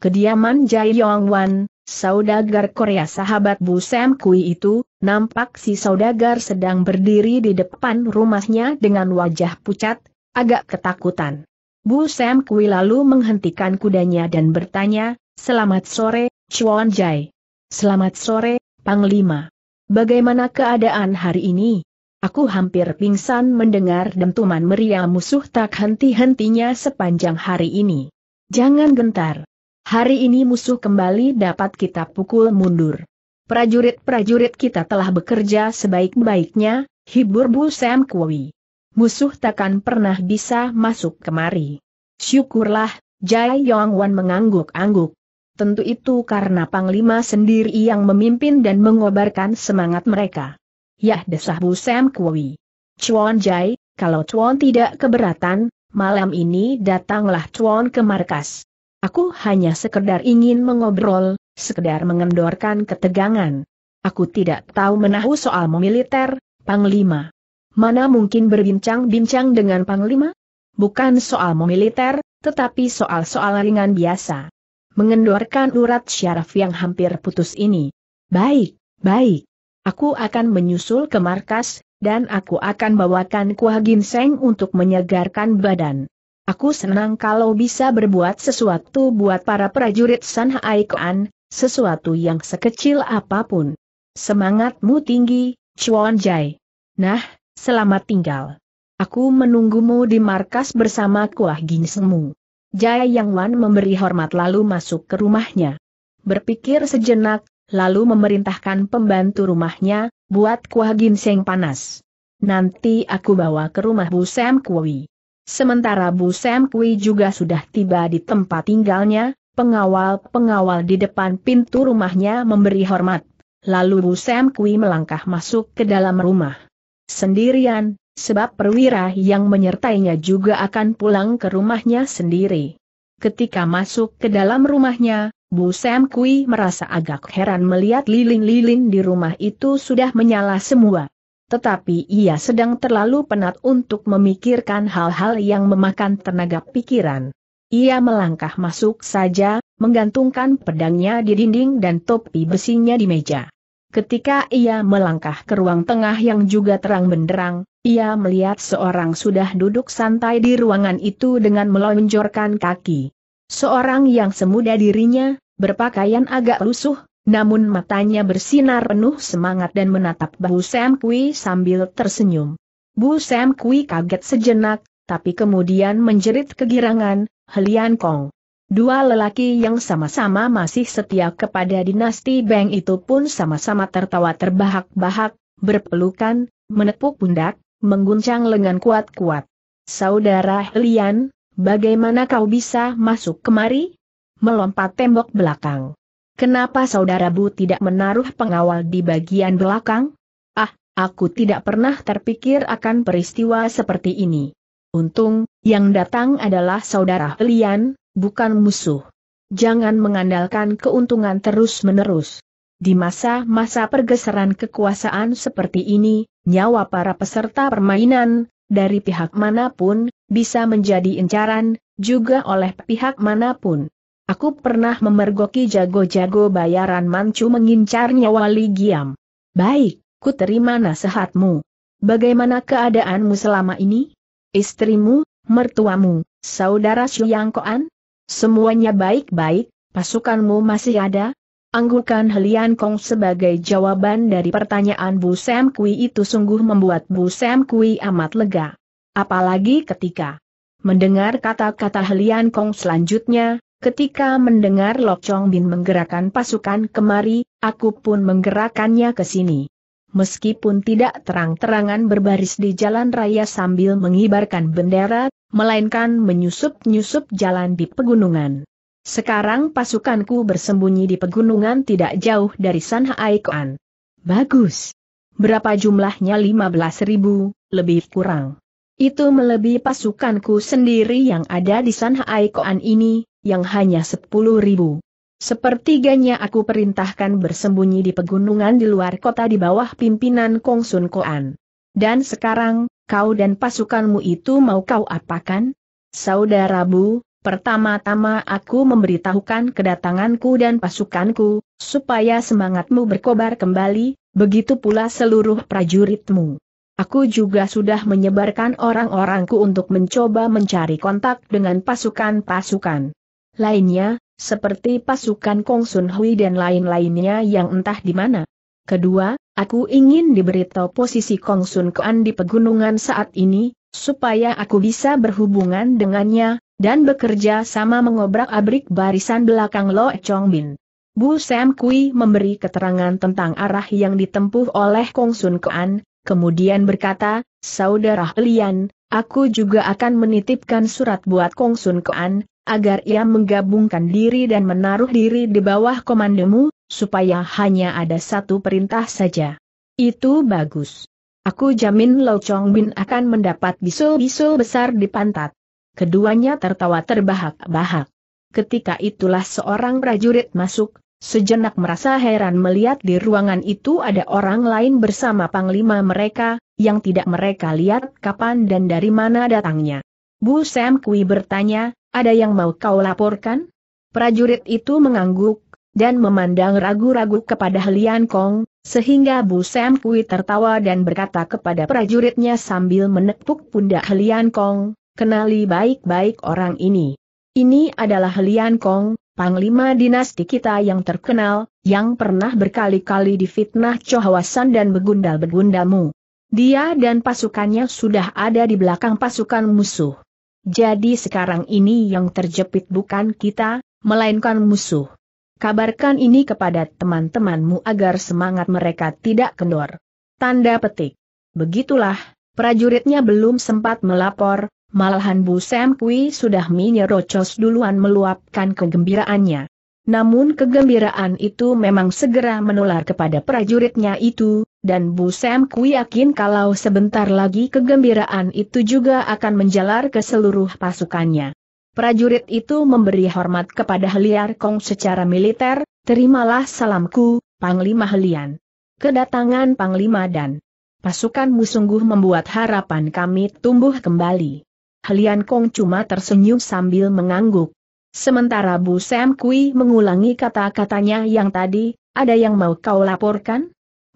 kediaman Jai Yong Wan, saudagar Korea sahabat Bu Sam Kui itu, nampak si saudagar sedang berdiri di depan rumahnya dengan wajah pucat, agak ketakutan. Bu Sam Kui lalu menghentikan kudanya dan bertanya, Selamat sore, Chuan Jai. Selamat sore, Panglima. Bagaimana keadaan hari ini? Aku hampir pingsan mendengar dentuman meriam musuh tak henti-hentinya sepanjang hari ini. Jangan gentar. Hari ini musuh kembali dapat kita pukul mundur. Prajurit-prajurit kita telah bekerja sebaik-baiknya, hibur Bu Sam Kui. Musuh takkan pernah bisa masuk kemari. Syukurlah, Jai Yong Wan mengangguk-angguk. Tentu itu karena Panglima sendiri yang memimpin dan mengobarkan semangat mereka. Yah desah Bu Sam Kui. Chuan Jai, kalau Chuan tidak keberatan, malam ini datanglah Chuan ke markas. Aku hanya sekedar ingin mengobrol, sekedar mengendorkan ketegangan. Aku tidak tahu menahu soal militer, Panglima. Mana mungkin berbincang-bincang dengan Panglima? Bukan soal militer, tetapi soal-soal ringan biasa mengendorkan urat syaraf yang hampir putus ini. Baik, baik. Aku akan menyusul ke markas, dan aku akan bawakan kuah ginseng untuk menyegarkan badan. Aku senang kalau bisa berbuat sesuatu buat para prajurit San Haikuan, sesuatu yang sekecil apapun. Semangatmu tinggi, Chuan Jai. Nah, selamat tinggal. Aku menunggumu di markas bersama kuah ginsengmu. Jaya Yang Wan memberi hormat lalu masuk ke rumahnya. Berpikir sejenak, lalu memerintahkan pembantu rumahnya, buat kuah ginseng panas. Nanti aku bawa ke rumah Bu Sam Kui. Sementara Bu Sam Kui juga sudah tiba di tempat tinggalnya, pengawal-pengawal di depan pintu rumahnya memberi hormat. Lalu Bu Sam Kui melangkah masuk ke dalam rumah. Sendirian, sebab perwira yang menyertainya juga akan pulang ke rumahnya sendiri. Ketika masuk ke dalam rumahnya, Bu Sam Kui merasa agak heran melihat lilin-lilin di rumah itu sudah menyala semua. Tetapi ia sedang terlalu penat untuk memikirkan hal-hal yang memakan tenaga pikiran. Ia melangkah masuk saja, menggantungkan pedangnya di dinding dan topi besinya di meja. Ketika ia melangkah ke ruang tengah yang juga terang benderang, ia melihat seorang sudah duduk santai di ruangan itu dengan melonjorkan kaki. Seorang yang semuda dirinya, berpakaian agak lusuh, namun matanya bersinar penuh semangat dan menatap Bu Sam Kui sambil tersenyum. Bu Sam Kui kaget sejenak, tapi kemudian menjerit kegirangan, Helian Kong. Dua lelaki yang sama-sama masih setia kepada dinasti Beng itu pun sama-sama tertawa terbahak-bahak, berpelukan, menepuk pundak, mengguncang lengan kuat-kuat. Saudara Helian, bagaimana kau bisa masuk kemari? Melompat tembok belakang. Kenapa saudara Bu tidak menaruh pengawal di bagian belakang? Ah, aku tidak pernah terpikir akan peristiwa seperti ini. Untung, yang datang adalah saudara Helian, bukan musuh. Jangan mengandalkan keuntungan terus-menerus. Di masa-masa pergeseran kekuasaan seperti ini, nyawa para peserta permainan, dari pihak manapun, bisa menjadi incaran, juga oleh pihak manapun. Aku pernah memergoki jago-jago bayaran mancu mengincar nyawa Li Giam. Baik, ku terima nasihatmu. Bagaimana keadaanmu selama ini? Istrimu, mertuamu, saudara Suyangkoan? Semuanya baik-baik, pasukanmu masih ada? Anggukan Helian Kong sebagai jawaban dari pertanyaan Bu Sam Kui itu sungguh membuat Bu Sam Kui amat lega. Apalagi ketika mendengar kata-kata Helian Kong selanjutnya, ketika mendengar Lok Chong Bin menggerakkan pasukan kemari, aku pun menggerakkannya ke sini meskipun tidak terang-terangan berbaris di jalan raya sambil mengibarkan bendera, melainkan menyusup-nyusup jalan di pegunungan. Sekarang pasukanku bersembunyi di pegunungan tidak jauh dari Sanhai Bagus. Berapa jumlahnya 15 ribu, lebih kurang. Itu melebihi pasukanku sendiri yang ada di Sanhai ini, yang hanya 10 ribu. Sepertiganya aku perintahkan bersembunyi di pegunungan di luar kota di bawah pimpinan Kong Sun Koan. Dan sekarang, kau dan pasukanmu itu mau kau apakan? Saudara Bu, pertama-tama aku memberitahukan kedatanganku dan pasukanku, supaya semangatmu berkobar kembali, begitu pula seluruh prajuritmu. Aku juga sudah menyebarkan orang-orangku untuk mencoba mencari kontak dengan pasukan-pasukan lainnya, seperti pasukan Kong Sun Hui dan lain-lainnya yang entah di mana. Kedua, aku ingin diberitahu posisi Kong Sun Kuan di pegunungan saat ini, supaya aku bisa berhubungan dengannya, dan bekerja sama mengobrak-abrik barisan belakang Lo Chong Bin. Bu Sam Kui memberi keterangan tentang arah yang ditempuh oleh Kong Sun Kuan, kemudian berkata, Saudara Lian, aku juga akan menitipkan surat buat Kong Sun Kuan, agar ia menggabungkan diri dan menaruh diri di bawah komandemu, supaya hanya ada satu perintah saja. Itu bagus. Aku jamin Lau Chong Bin akan mendapat bisul-bisul besar di pantat. Keduanya tertawa terbahak-bahak. Ketika itulah seorang prajurit masuk, sejenak merasa heran melihat di ruangan itu ada orang lain bersama panglima mereka, yang tidak mereka lihat kapan dan dari mana datangnya. Bu Sam Kui bertanya, ada yang mau kau laporkan? Prajurit itu mengangguk, dan memandang ragu-ragu kepada Lian Kong, sehingga Bu Sam Kui tertawa dan berkata kepada prajuritnya sambil menepuk pundak Lian Kong, kenali baik-baik orang ini. Ini adalah Lian Kong, Panglima dinasti kita yang terkenal, yang pernah berkali-kali difitnah cohawasan dan begundal-begundamu. Dia dan pasukannya sudah ada di belakang pasukan musuh. Jadi sekarang ini yang terjepit bukan kita, melainkan musuh. Kabarkan ini kepada teman-temanmu agar semangat mereka tidak kendor. Tanda petik. Begitulah, prajuritnya belum sempat melapor, malahan Bu Sam Kui sudah menyerocos duluan meluapkan kegembiraannya. Namun kegembiraan itu memang segera menular kepada prajuritnya itu, dan Bu Sam ku yakin kalau sebentar lagi kegembiraan itu juga akan menjalar ke seluruh pasukannya. Prajurit itu memberi hormat kepada Heliar Kong secara militer, terimalah salamku, Panglima Helian. Kedatangan Panglima dan pasukanmu sungguh membuat harapan kami tumbuh kembali. Helian Kong cuma tersenyum sambil mengangguk. Sementara Bu Sam Kui mengulangi kata-katanya yang tadi, ada yang mau kau laporkan?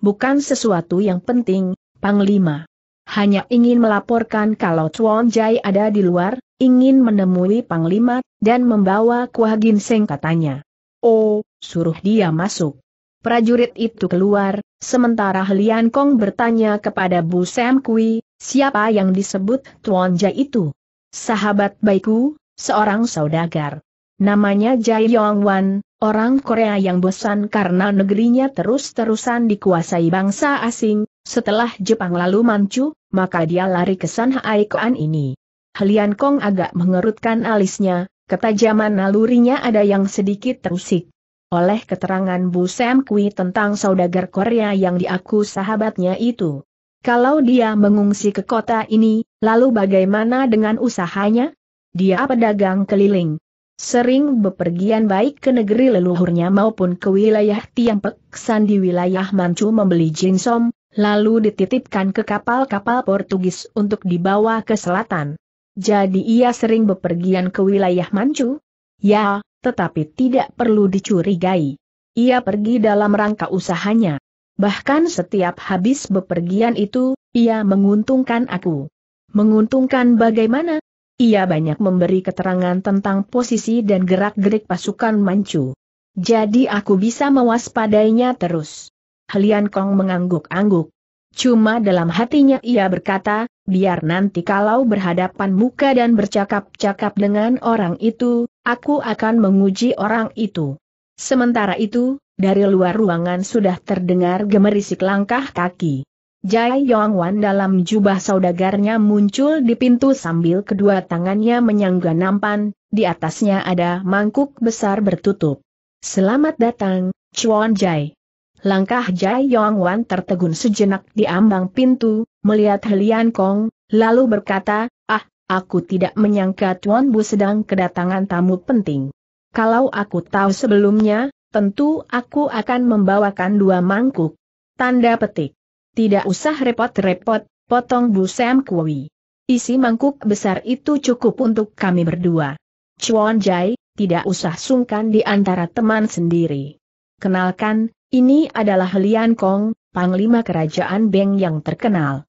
bukan sesuatu yang penting, Panglima. Hanya ingin melaporkan kalau Chuan Jai ada di luar, ingin menemui Panglima, dan membawa kuah ginseng katanya. Oh, suruh dia masuk. Prajurit itu keluar, sementara Lian Kong bertanya kepada Bu Sam Kui, siapa yang disebut Tuan Jai itu? Sahabat baikku, seorang saudagar. Namanya Jai Yong Wan, Orang Korea yang bosan karena negerinya terus-terusan dikuasai bangsa asing, setelah Jepang lalu mancu, maka dia lari ke Sanhaikoan ini. Helian Kong agak mengerutkan alisnya, ketajaman nalurinya ada yang sedikit terusik. Oleh keterangan Bu Sam Kui tentang saudagar Korea yang diaku sahabatnya itu. Kalau dia mengungsi ke kota ini, lalu bagaimana dengan usahanya? Dia pedagang keliling. Sering bepergian baik ke negeri leluhurnya maupun ke wilayah Tiampek, di wilayah Manchu membeli jinsom, lalu dititipkan ke kapal-kapal Portugis untuk dibawa ke selatan. Jadi ia sering bepergian ke wilayah Manchu? Ya, tetapi tidak perlu dicurigai. Ia pergi dalam rangka usahanya. Bahkan setiap habis bepergian itu, ia menguntungkan aku. Menguntungkan bagaimana? Ia banyak memberi keterangan tentang posisi dan gerak-gerik pasukan Manchu. Jadi aku bisa mewaspadainya terus. Helian Kong mengangguk-angguk. Cuma dalam hatinya ia berkata, biar nanti kalau berhadapan muka dan bercakap-cakap dengan orang itu, aku akan menguji orang itu. Sementara itu, dari luar ruangan sudah terdengar gemerisik langkah kaki. Jai Yong Wan dalam jubah saudagarnya muncul di pintu sambil kedua tangannya menyangga nampan, di atasnya ada mangkuk besar bertutup. Selamat datang, Chuan Jai. Langkah Jai Yong Wan tertegun sejenak di ambang pintu, melihat Helian Kong, lalu berkata, ah, aku tidak menyangka Tuan Bu sedang kedatangan tamu penting. Kalau aku tahu sebelumnya, tentu aku akan membawakan dua mangkuk. Tanda petik. Tidak usah repot-repot, potong Bu Sam Kui. Isi mangkuk besar itu cukup untuk kami berdua. Chuan Jai, tidak usah sungkan di antara teman sendiri. Kenalkan, ini adalah Lian Kong, Panglima Kerajaan Beng yang terkenal.